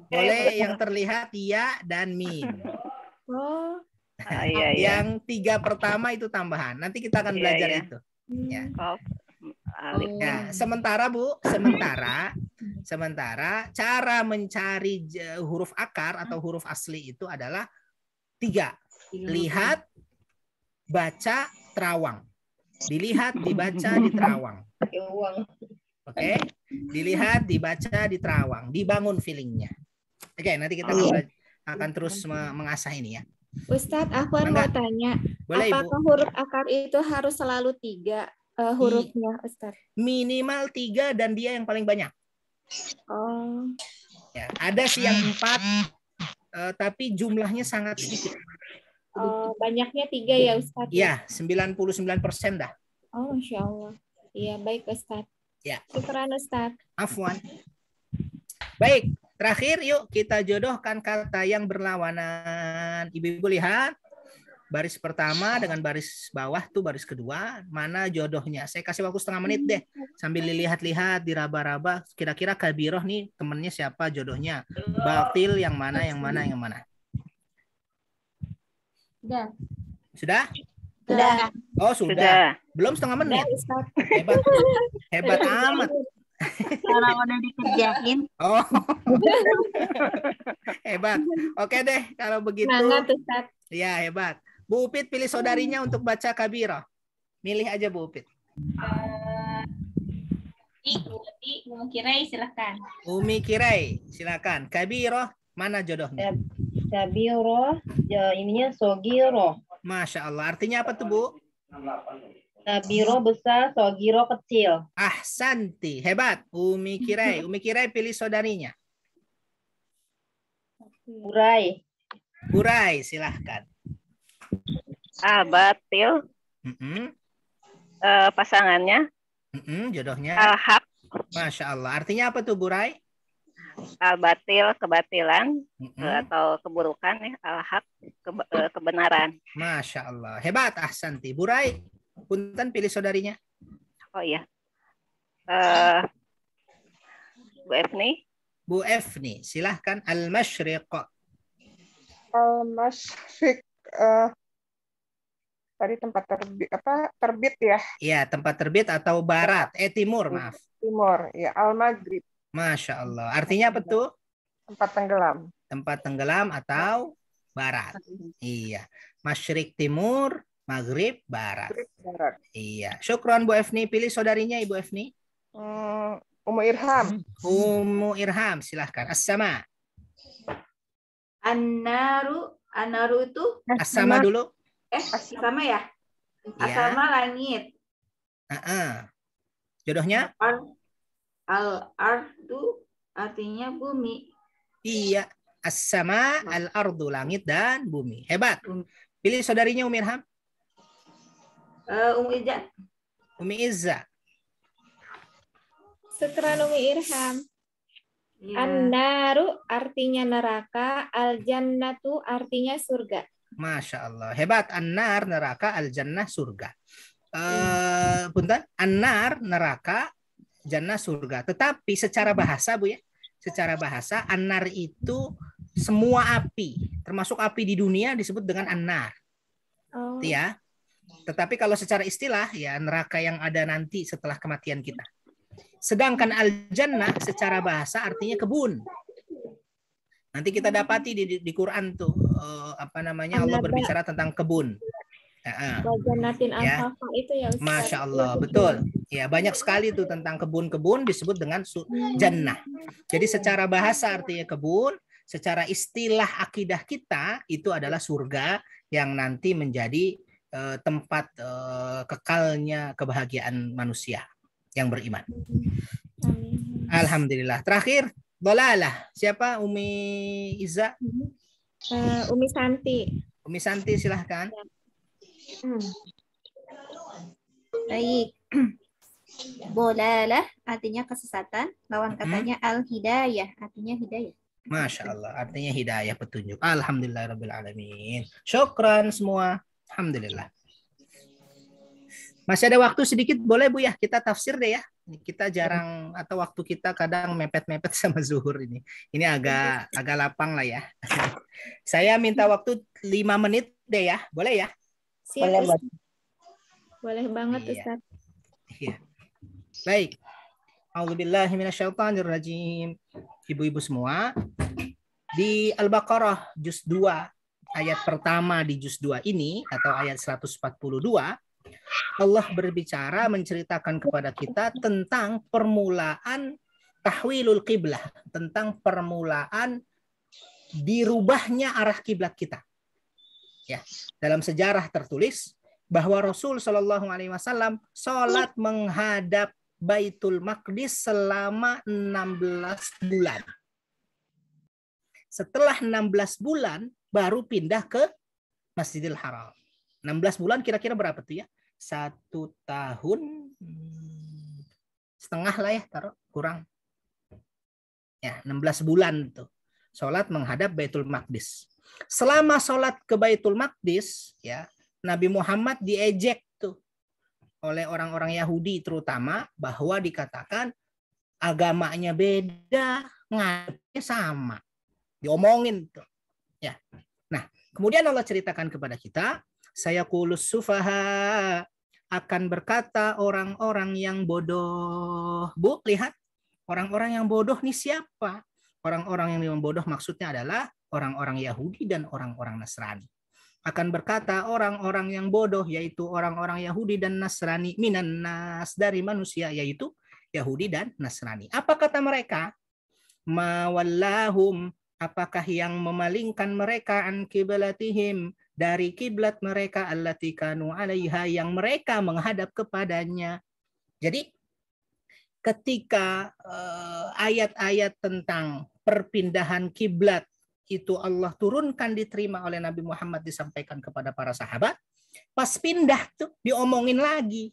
Speaker 2: Boleh yang terlihat ya dan mim. Oh. Ah, iya, iya. Yang tiga pertama itu tambahan. Nanti kita akan iya, belajar iya. itu. Ya. Kof. Alif. Nah, oh. sementara Bu, sementara sementara cara mencari huruf akar atau huruf asli itu adalah tiga. Lihat, baca, terawang. Dilihat, dibaca, diterawang. Oke. Okay? Dilihat, dibaca, diterawang. Dibangun feelingnya. Oke, okay, nanti kita iya. akan, akan terus mengasah ini ya. Ustadz, aku
Speaker 10: mau tanya, Boleh, apakah Ibu? huruf akar itu harus selalu tiga? Uh, hurufnya,
Speaker 2: Ustaz. Minimal tiga dan dia yang paling banyak. Oh. Ya, ada sih yang empat, uh, tapi jumlahnya sangat sedikit. Oh, banyaknya tiga ya, Ustaz? Ya, 99 persen dah.
Speaker 10: Oh, Masya Allah. Iya, baik, Ustaz. Ya. Syukuran, Ustaz. Afwan.
Speaker 2: Baik, terakhir yuk kita jodohkan kata yang berlawanan. Ibu-ibu lihat baris pertama dengan baris bawah tuh baris kedua mana jodohnya saya kasih waktu setengah menit deh sambil dilihat-lihat diraba-raba kira-kira kabiroh nih temennya siapa jodohnya batil yang mana yang mana yang mana sudah sudah sudah oh sudah, sudah. belum setengah menit hebat hebat amat sekarang udah dikerjain. Oh. hebat. Oke deh kalau begitu. Iya, hebat. Bu Upit pilih saudarinya hmm. untuk baca kabiro. Milih aja Bu Upit.
Speaker 1: Uh,
Speaker 4: Umi Kirai silakan.
Speaker 2: Umi Kirai silakan. Kabiro mana jodohnya? Kabiro ya, ininya Sogiro. Masya Allah. Artinya apa tuh Bu? Kabiro besar, Sogiro kecil. Ah, Santi. Hebat. Umi Kirai. Umi Kirai pilih saudarinya. Burai. Burai, silahkan. Ah, batil. Mm-hmm. Uh, pasangannya. Mm-hmm, jodohnya. alhak ah, Masya Allah. Artinya apa tuh, Burai? Al-batil,
Speaker 8: ah, kebatilan. Mm-hmm. Atau keburukan. ya al ah, eh, kebenaran.
Speaker 2: Masya Allah. Hebat, Ahsanti. Burai, Punten pilih saudarinya.
Speaker 8: Oh iya. Uh, Bu Efni.
Speaker 2: Bu Efni, silahkan al mashriq
Speaker 6: al mashriq Uh, tadi tempat terbit apa terbit ya?
Speaker 2: Iya, tempat terbit atau barat, eh timur, maaf.
Speaker 6: Timur, ya Al Maghrib.
Speaker 2: Masya Allah. Artinya apa tuh?
Speaker 6: Tempat tenggelam.
Speaker 2: Tempat tenggelam atau barat. Iya. Masyrik timur, Maghrib barat. barat. Iya. Syukron Bu Efni, pilih saudarinya Ibu Efni. Hmm, Umu Irham. Umu Irham, silahkan. as
Speaker 3: anaru anaru itu? as dulu. Eh, pasti sama ya? Iya. Asama ya. langit.
Speaker 2: Uh -uh. Jodohnya?
Speaker 3: Al-ardu artinya bumi.
Speaker 2: Iya. Asama nah. al-ardu langit dan bumi. Hebat. Pilih saudarinya Umi Irham. Uh, Umi Izza. Umi Izza. Sekarang Umi Irham. Yeah. An-naru
Speaker 10: artinya neraka, al-jannatu artinya surga.
Speaker 2: Masya Allah. Hebat. Anar neraka, al-jannah surga. Uh, punten, anar neraka, jannah surga. Tetapi secara bahasa Bu ya, secara bahasa anar itu semua api, termasuk api di dunia disebut dengan anar. Oh. Ya. Tetapi kalau secara istilah ya neraka yang ada nanti setelah kematian kita. Sedangkan al jannah secara bahasa artinya kebun. Nanti kita dapati di, di, di Quran tuh uh, apa namanya Allah berbicara tentang kebun. Ya,
Speaker 10: ya. itu ya Masya
Speaker 2: Allah, betul. Ya banyak sekali itu tentang kebun-kebun disebut dengan hmm. jannah. Jadi secara bahasa artinya kebun, secara istilah akidah kita itu adalah surga yang nanti menjadi uh, tempat uh, kekalnya kebahagiaan manusia yang beriman. Alhamdulillah. Terakhir, bolalah. Siapa Umi Iza? Hmm. Uh, Umi Santi. Umi Santi silahkan. Ya. Hmm. Baik.
Speaker 9: Bolalah artinya kesesatan, lawan hmm. katanya hmm. al-hidayah artinya hidayah.
Speaker 2: Masya Allah, artinya hidayah petunjuk. Alhamdulillah Rabbil Alamin. Syukran semua. Alhamdulillah. Masih ada waktu sedikit boleh Bu ya kita tafsir deh ya. Kita jarang atau waktu kita kadang mepet-mepet sama zuhur ini. Ini agak agak lapang lah ya. Saya minta waktu lima menit deh ya. Boleh ya? Siap, boleh, Ustaz.
Speaker 10: boleh banget iya. Ustaz.
Speaker 2: Iya. Baik. A'udzubillahi minasyaitonirrajim. Ibu-ibu semua, di Al-Baqarah juz 2 ayat pertama di juz 2 ini atau ayat 142 Allah berbicara menceritakan kepada kita tentang permulaan tahwilul kiblah, tentang permulaan dirubahnya arah kiblat kita. Ya, dalam sejarah tertulis bahwa Rasul Shallallahu Alaihi Wasallam sholat menghadap Baitul Maqdis selama 16 bulan. Setelah 16 bulan baru pindah ke Masjidil Haram. 16 bulan kira-kira berapa tuh ya? satu tahun setengah lah ya taruh kurang ya 16 bulan tuh sholat menghadap Baitul Maqdis. Selama sholat ke Baitul Maqdis ya Nabi Muhammad diejek tuh oleh orang-orang Yahudi terutama bahwa dikatakan agamanya beda, ngadepnya sama. Diomongin tuh. Ya. Nah, kemudian Allah ceritakan kepada kita saya kulus sufaha akan berkata orang-orang yang bodoh. Bu, lihat orang-orang yang bodoh nih siapa? Orang-orang yang bodoh maksudnya adalah orang-orang Yahudi dan orang-orang Nasrani. Akan berkata orang-orang yang bodoh yaitu orang-orang Yahudi dan Nasrani minan nas dari manusia yaitu Yahudi dan Nasrani. Apa kata mereka? Mawallahum apakah yang memalingkan mereka an kiblatihim dari kiblat mereka allatikanu alaiha yang mereka menghadap kepadanya. Jadi ketika eh, ayat-ayat uh, tentang perpindahan kiblat itu Allah turunkan diterima oleh Nabi Muhammad disampaikan kepada para sahabat, pas pindah tuh diomongin lagi.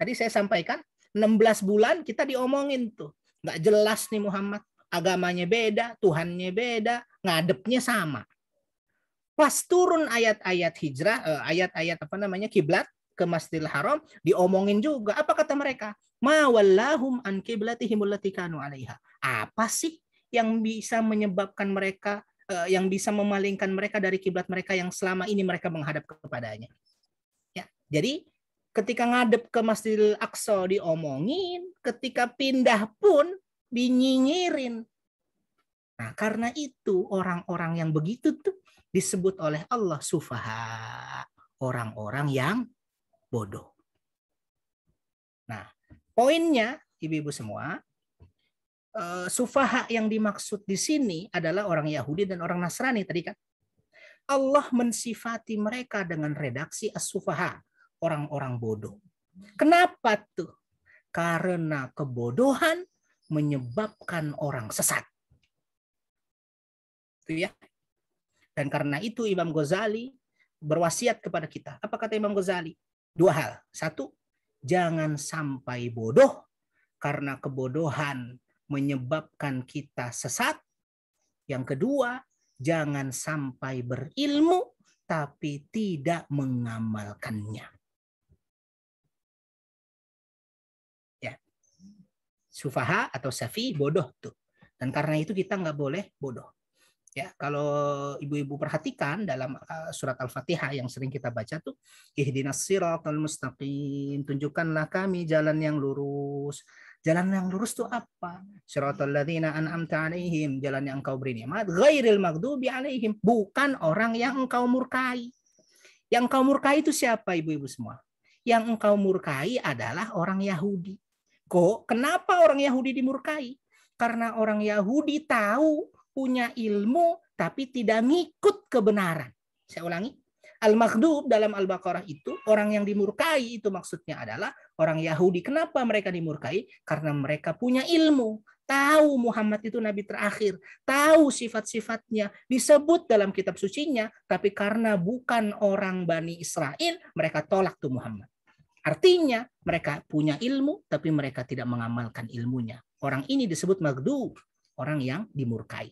Speaker 2: Tadi saya sampaikan 16 bulan kita diomongin tuh. Nggak jelas nih Muhammad, agamanya beda, Tuhannya beda, ngadepnya sama. Pas turun ayat-ayat hijrah, eh, ayat-ayat apa namanya kiblat ke Masjidil Haram, diomongin juga. Apa kata mereka? Ma wallahum an qiblatihim 'alaiha. Apa sih yang bisa menyebabkan mereka eh, yang bisa memalingkan mereka dari kiblat mereka yang selama ini mereka menghadap kepadanya. Ya, jadi ketika ngadep ke Masjidil Aqsa diomongin, ketika pindah pun dinyinyirin. Nah, karena itu orang-orang yang begitu tuh disebut oleh Allah sufaha, orang-orang yang bodoh. Nah, poinnya ibu-ibu semua, eh, sufaha yang dimaksud di sini adalah orang Yahudi dan orang Nasrani tadi kan. Allah mensifati mereka dengan redaksi as-sufaha, orang-orang bodoh. Kenapa tuh? Karena kebodohan menyebabkan orang sesat. Itu ya. Dan karena itu Imam Ghazali berwasiat kepada kita. Apa kata Imam Ghazali? Dua hal. Satu, jangan sampai bodoh karena kebodohan menyebabkan kita sesat. Yang kedua, jangan sampai berilmu tapi tidak mengamalkannya. Ya. Sufaha atau safi bodoh tuh. Dan karena itu kita nggak boleh bodoh. Ya, kalau ibu-ibu perhatikan dalam eh, surat Al-Fatihah yang sering kita baca tuh ihdinas siratal mustaqim, tunjukkanlah kami jalan yang lurus. Jalan yang lurus tuh apa? Siratal ladzina an'amta alaihim, jalan yang engkau beri nikmat, ghairil maghdubi alaihim, bukan orang yang engkau murkai. Yang engkau murkai itu siapa ibu-ibu semua? Yang engkau murkai adalah orang Yahudi. Kok kenapa orang Yahudi dimurkai? Karena orang Yahudi tahu punya ilmu tapi tidak ngikut kebenaran. Saya ulangi. al makhdub dalam Al-Baqarah itu orang yang dimurkai itu maksudnya adalah orang Yahudi. Kenapa mereka dimurkai? Karena mereka punya ilmu, tahu Muhammad itu nabi terakhir, tahu sifat-sifatnya disebut dalam kitab sucinya, tapi karena bukan orang Bani Israel, mereka tolak tuh Muhammad. Artinya mereka punya ilmu tapi mereka tidak mengamalkan ilmunya. Orang ini disebut makhdub, orang yang dimurkai.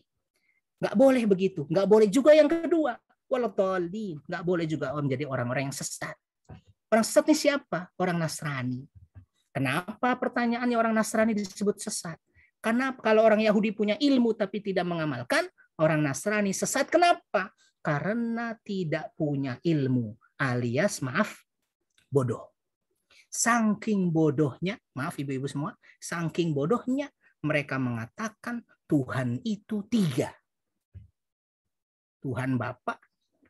Speaker 2: Nggak boleh begitu. Nggak boleh juga yang kedua. walau di, Nggak boleh juga menjadi orang-orang yang sesat. Orang sesat ini siapa? Orang Nasrani. Kenapa pertanyaannya orang Nasrani disebut sesat? Karena kalau orang Yahudi punya ilmu tapi tidak mengamalkan, orang Nasrani sesat. Kenapa? Karena tidak punya ilmu alias maaf bodoh. Saking bodohnya, maaf ibu-ibu semua, saking bodohnya mereka mengatakan Tuhan itu tiga. Tuhan Bapa,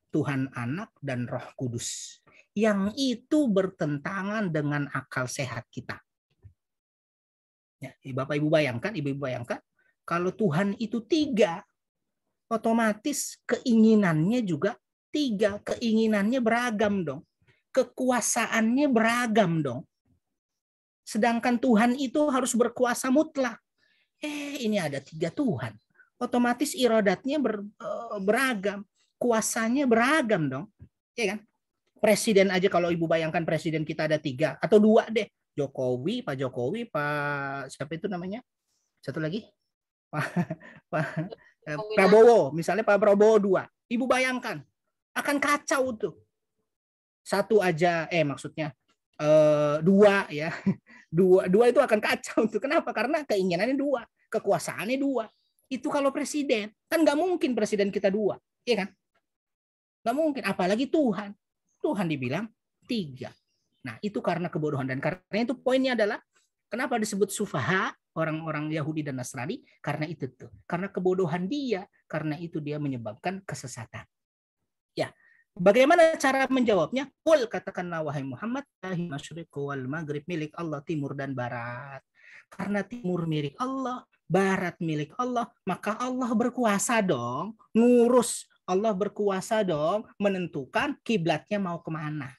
Speaker 2: Tuhan Anak, dan Roh Kudus. Yang itu bertentangan dengan akal sehat kita. Ya, Bapak Ibu bayangkan, Ibu-Ibu bayangkan, kalau Tuhan itu tiga, otomatis keinginannya juga tiga. Keinginannya beragam dong. Kekuasaannya beragam dong. Sedangkan Tuhan itu harus berkuasa mutlak. Eh, ini ada tiga Tuhan otomatis irodatnya ber, eh, beragam, kuasanya beragam dong, ya kan? Presiden aja kalau ibu bayangkan presiden kita ada tiga atau dua deh, Jokowi, Pak Jokowi, Pak siapa itu namanya? Satu lagi, Pak, Pak eh, Prabowo, misalnya Pak Prabowo dua, ibu bayangkan akan kacau tuh. Satu aja, eh maksudnya eh, dua ya, dua dua itu akan kacau tuh. Kenapa? Karena keinginannya dua, kekuasaannya dua itu kalau presiden kan nggak mungkin presiden kita dua ya kan nggak mungkin apalagi Tuhan Tuhan dibilang tiga nah itu karena kebodohan dan karena itu poinnya adalah kenapa disebut sufaha orang-orang Yahudi dan Nasrani karena itu tuh karena kebodohan dia karena itu dia menyebabkan kesesatan ya Bagaimana cara menjawabnya? Kul katakanlah wahai Muhammad, lahi wal maghrib milik Allah timur dan barat. Karena timur milik Allah, barat milik Allah, maka Allah berkuasa dong ngurus. Allah berkuasa dong menentukan kiblatnya mau kemana.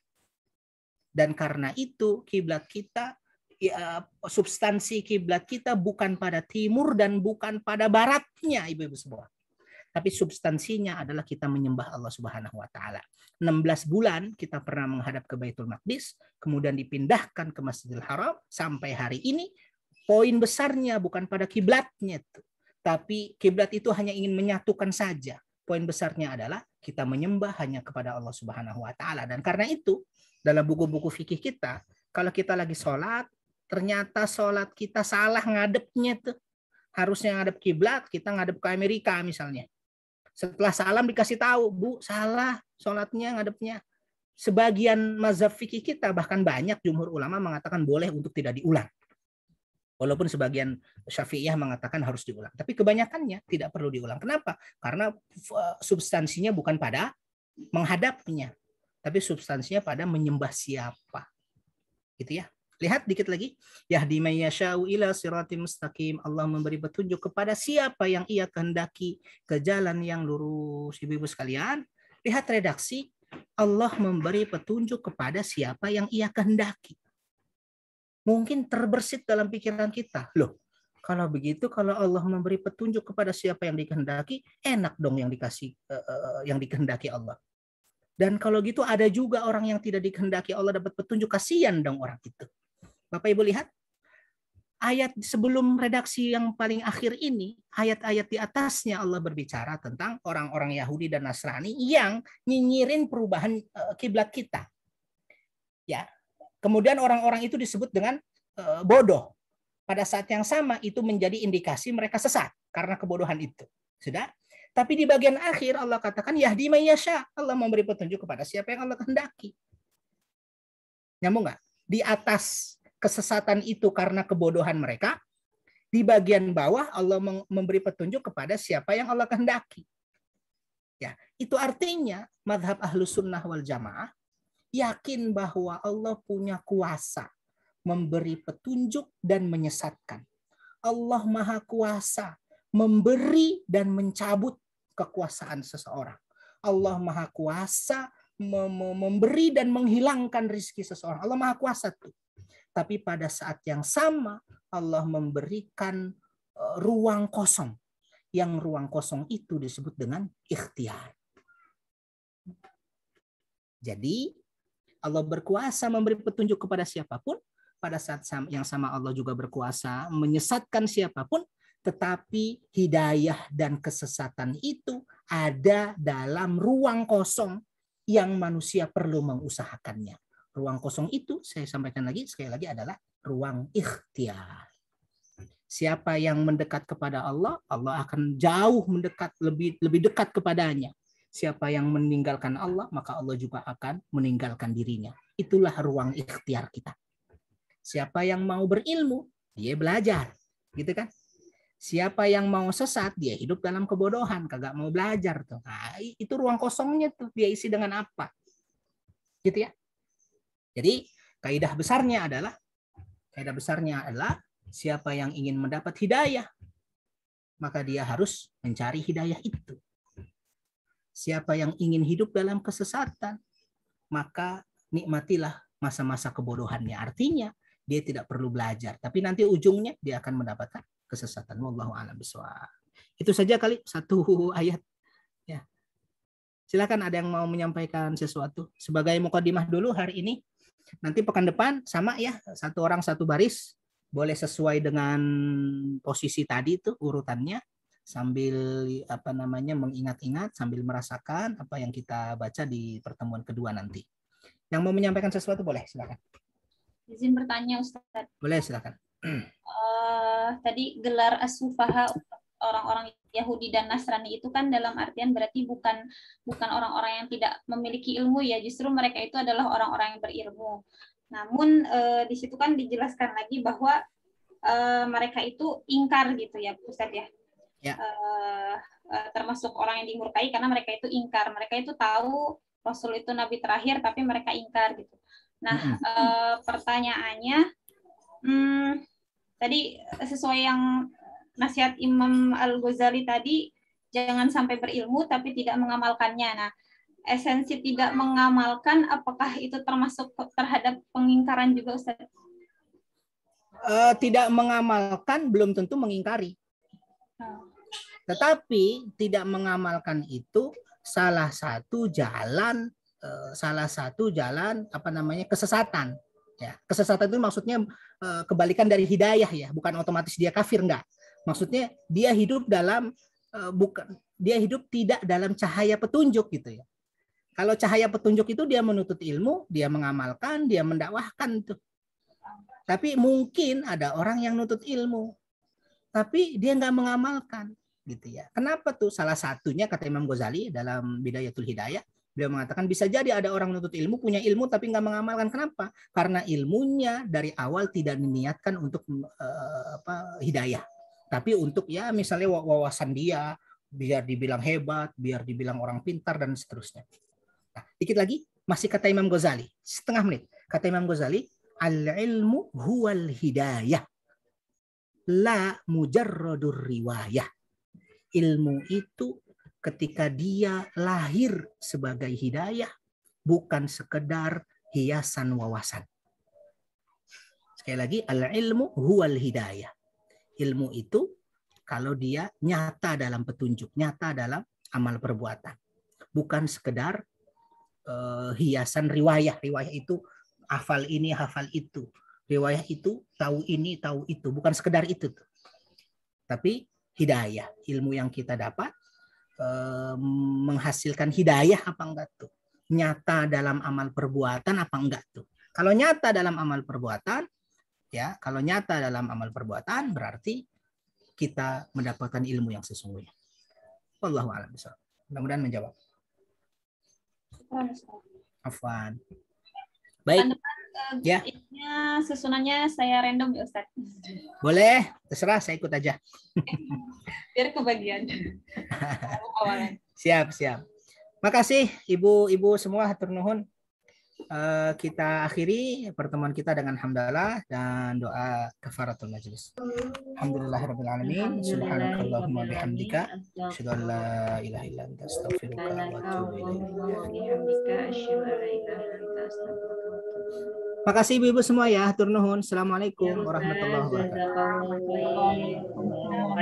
Speaker 2: Dan karena itu kiblat kita ya, substansi kiblat kita bukan pada timur dan bukan pada baratnya ibu-ibu semua. Tapi substansinya adalah kita menyembah Allah Subhanahu wa taala. 16 bulan kita pernah menghadap ke Baitul Maqdis, kemudian dipindahkan ke Masjidil Haram sampai hari ini poin besarnya bukan pada kiblatnya itu tapi kiblat itu hanya ingin menyatukan saja poin besarnya adalah kita menyembah hanya kepada Allah Subhanahu wa taala dan karena itu dalam buku-buku fikih kita kalau kita lagi sholat ternyata sholat kita salah ngadepnya tuh harusnya ngadep kiblat kita ngadep ke Amerika misalnya setelah salam dikasih tahu bu salah sholatnya ngadepnya sebagian mazhab fikih kita bahkan banyak jumhur ulama mengatakan boleh untuk tidak diulang Walaupun sebagian Syafi'iyah mengatakan harus diulang, tapi kebanyakannya tidak perlu diulang. Kenapa? Karena eh, substansinya bukan pada menghadapnya, tapi substansinya pada menyembah siapa. Gitu ya. Lihat dikit lagi. Yahdi mayyashau ila siratim mustaqim. Allah memberi petunjuk kepada siapa yang ia kehendaki ke jalan yang lurus. Ibu-ibu sekalian, lihat redaksi. Allah memberi petunjuk kepada siapa yang ia kehendaki mungkin terbersit dalam pikiran kita. Loh, kalau begitu kalau Allah memberi petunjuk kepada siapa yang dikehendaki, enak dong yang dikasih uh, yang dikehendaki Allah. Dan kalau gitu ada juga orang yang tidak dikehendaki Allah dapat petunjuk, kasihan dong orang itu. Bapak Ibu lihat ayat sebelum redaksi yang paling akhir ini, ayat-ayat di atasnya Allah berbicara tentang orang-orang Yahudi dan Nasrani yang nyinyirin perubahan kiblat kita. Ya, Kemudian orang-orang itu disebut dengan eh, bodoh. Pada saat yang sama itu menjadi indikasi mereka sesat karena kebodohan itu. Sudah? Tapi di bagian akhir Allah katakan yahdi mayyasha. Allah memberi petunjuk kepada siapa yang Allah kehendaki. Nyambung nggak? Di atas kesesatan itu karena kebodohan mereka, di bagian bawah Allah memberi petunjuk kepada siapa yang Allah kehendaki. Ya, itu artinya madhab ahlu sunnah wal jamaah yakin bahwa Allah punya kuasa memberi petunjuk dan menyesatkan. Allah Maha Kuasa memberi dan mencabut kekuasaan seseorang. Allah Maha Kuasa memberi dan menghilangkan rizki seseorang. Allah Maha Kuasa tuh. Tapi pada saat yang sama Allah memberikan e, ruang kosong. Yang ruang kosong itu disebut dengan ikhtiar. Jadi Allah berkuasa memberi petunjuk kepada siapapun, pada saat yang sama Allah juga berkuasa menyesatkan siapapun, tetapi hidayah dan kesesatan itu ada dalam ruang kosong yang manusia perlu mengusahakannya. Ruang kosong itu saya sampaikan lagi sekali lagi adalah ruang ikhtiar. Siapa yang mendekat kepada Allah, Allah akan jauh mendekat lebih lebih dekat kepadanya. Siapa yang meninggalkan Allah, maka Allah juga akan meninggalkan dirinya. Itulah ruang ikhtiar kita. Siapa yang mau berilmu, dia belajar. Gitu kan? Siapa yang mau sesat, dia hidup dalam kebodohan, kagak mau belajar tuh. Nah, itu ruang kosongnya tuh dia isi dengan apa? Gitu ya. Jadi kaidah besarnya adalah kaidah besarnya adalah siapa yang ingin mendapat hidayah maka dia harus mencari hidayah itu. Siapa yang ingin hidup dalam kesesatan, maka nikmatilah masa-masa kebodohannya. Artinya, dia tidak perlu belajar, tapi nanti ujungnya dia akan mendapatkan kesesatan. Wallahu a'lam Itu saja kali satu ayat. Ya. Silakan ada yang mau menyampaikan sesuatu sebagai mukadimah dulu hari ini. Nanti pekan depan sama ya, satu orang satu baris boleh sesuai dengan posisi tadi itu urutannya sambil apa namanya mengingat-ingat sambil merasakan apa yang kita baca di pertemuan kedua nanti. Yang mau menyampaikan sesuatu boleh silakan.
Speaker 4: Izin bertanya Ustaz. Boleh silakan. Uh, tadi gelar asufaha orang-orang Yahudi dan Nasrani itu kan dalam artian berarti bukan bukan orang-orang yang tidak memiliki ilmu ya justru mereka itu adalah orang-orang yang berilmu. Namun uh, di situ kan dijelaskan lagi bahwa uh, mereka itu ingkar gitu ya Ustaz ya yeah. Ya.
Speaker 1: uh, eh,
Speaker 4: uh, termasuk orang yang dimurkai karena mereka itu ingkar mereka itu tahu Rasul itu nabi terakhir tapi mereka ingkar gitu nah mm -hmm. uh, pertanyaannya hmm, tadi sesuai yang nasihat Imam Al Ghazali tadi jangan sampai berilmu tapi tidak mengamalkannya nah esensi tidak mengamalkan apakah itu termasuk terhadap pengingkaran juga Ustaz?
Speaker 2: Uh, tidak mengamalkan belum tentu mengingkari. Oh. Tetapi tidak mengamalkan itu salah satu jalan eh, salah satu jalan apa namanya kesesatan ya kesesatan itu maksudnya eh, kebalikan dari hidayah ya bukan otomatis dia kafir enggak maksudnya dia hidup dalam eh, bukan dia hidup tidak dalam cahaya petunjuk gitu ya kalau cahaya petunjuk itu dia menuntut ilmu dia mengamalkan dia mendakwahkan tuh tapi mungkin ada orang yang nutut ilmu tapi dia nggak mengamalkan gitu ya. Kenapa tuh? Salah satunya kata Imam Ghazali dalam Bidayatul Hidayah, beliau mengatakan bisa jadi ada orang menuntut ilmu punya ilmu tapi nggak mengamalkan. Kenapa? Karena ilmunya dari awal tidak diniatkan untuk uh, apa, hidayah, tapi untuk ya misalnya wawasan dia biar dibilang hebat, biar dibilang orang pintar dan seterusnya. Nah, dikit lagi masih kata Imam Ghazali setengah menit. Kata Imam Ghazali, al ilmu huwal hidayah la mujarradur riwayah ilmu itu ketika dia lahir sebagai hidayah bukan sekedar hiasan wawasan. Sekali lagi al-ilmu huwal hidayah. Ilmu itu kalau dia nyata dalam petunjuk, nyata dalam amal perbuatan. Bukan sekedar uh, hiasan riwayah. Riwayah itu hafal ini, hafal itu. Riwayah itu tahu ini, tahu itu. Bukan sekedar itu. Tapi hidayah. Ilmu yang kita dapat eh, menghasilkan hidayah apa enggak tuh? Nyata dalam amal perbuatan apa enggak tuh? Kalau nyata dalam amal perbuatan, ya kalau nyata dalam amal perbuatan berarti kita mendapatkan ilmu yang sesungguhnya. Allahualam. a'lam Mudah-mudahan menjawab. Afwan. Baik
Speaker 4: ya. susunannya saya random ya Ustaz.
Speaker 2: Boleh, terserah saya ikut aja.
Speaker 4: Biar kebagian.
Speaker 2: siap, siap. Makasih ibu-ibu semua hatur nuhun. Eh, kita akhiri pertemuan kita dengan hamdalah dan doa kafaratul majlis. Alhamdulillah rabbil alamin. Subhanakallahumma bihamdika asyhadu an la ilaha illa anta astaghfiruka
Speaker 1: wa atubu ilaik.
Speaker 2: Makasih Ibu-ibu semua ya. Turnuhun. Assalamualaikum ya warahmatullahi
Speaker 1: wabarakatuh.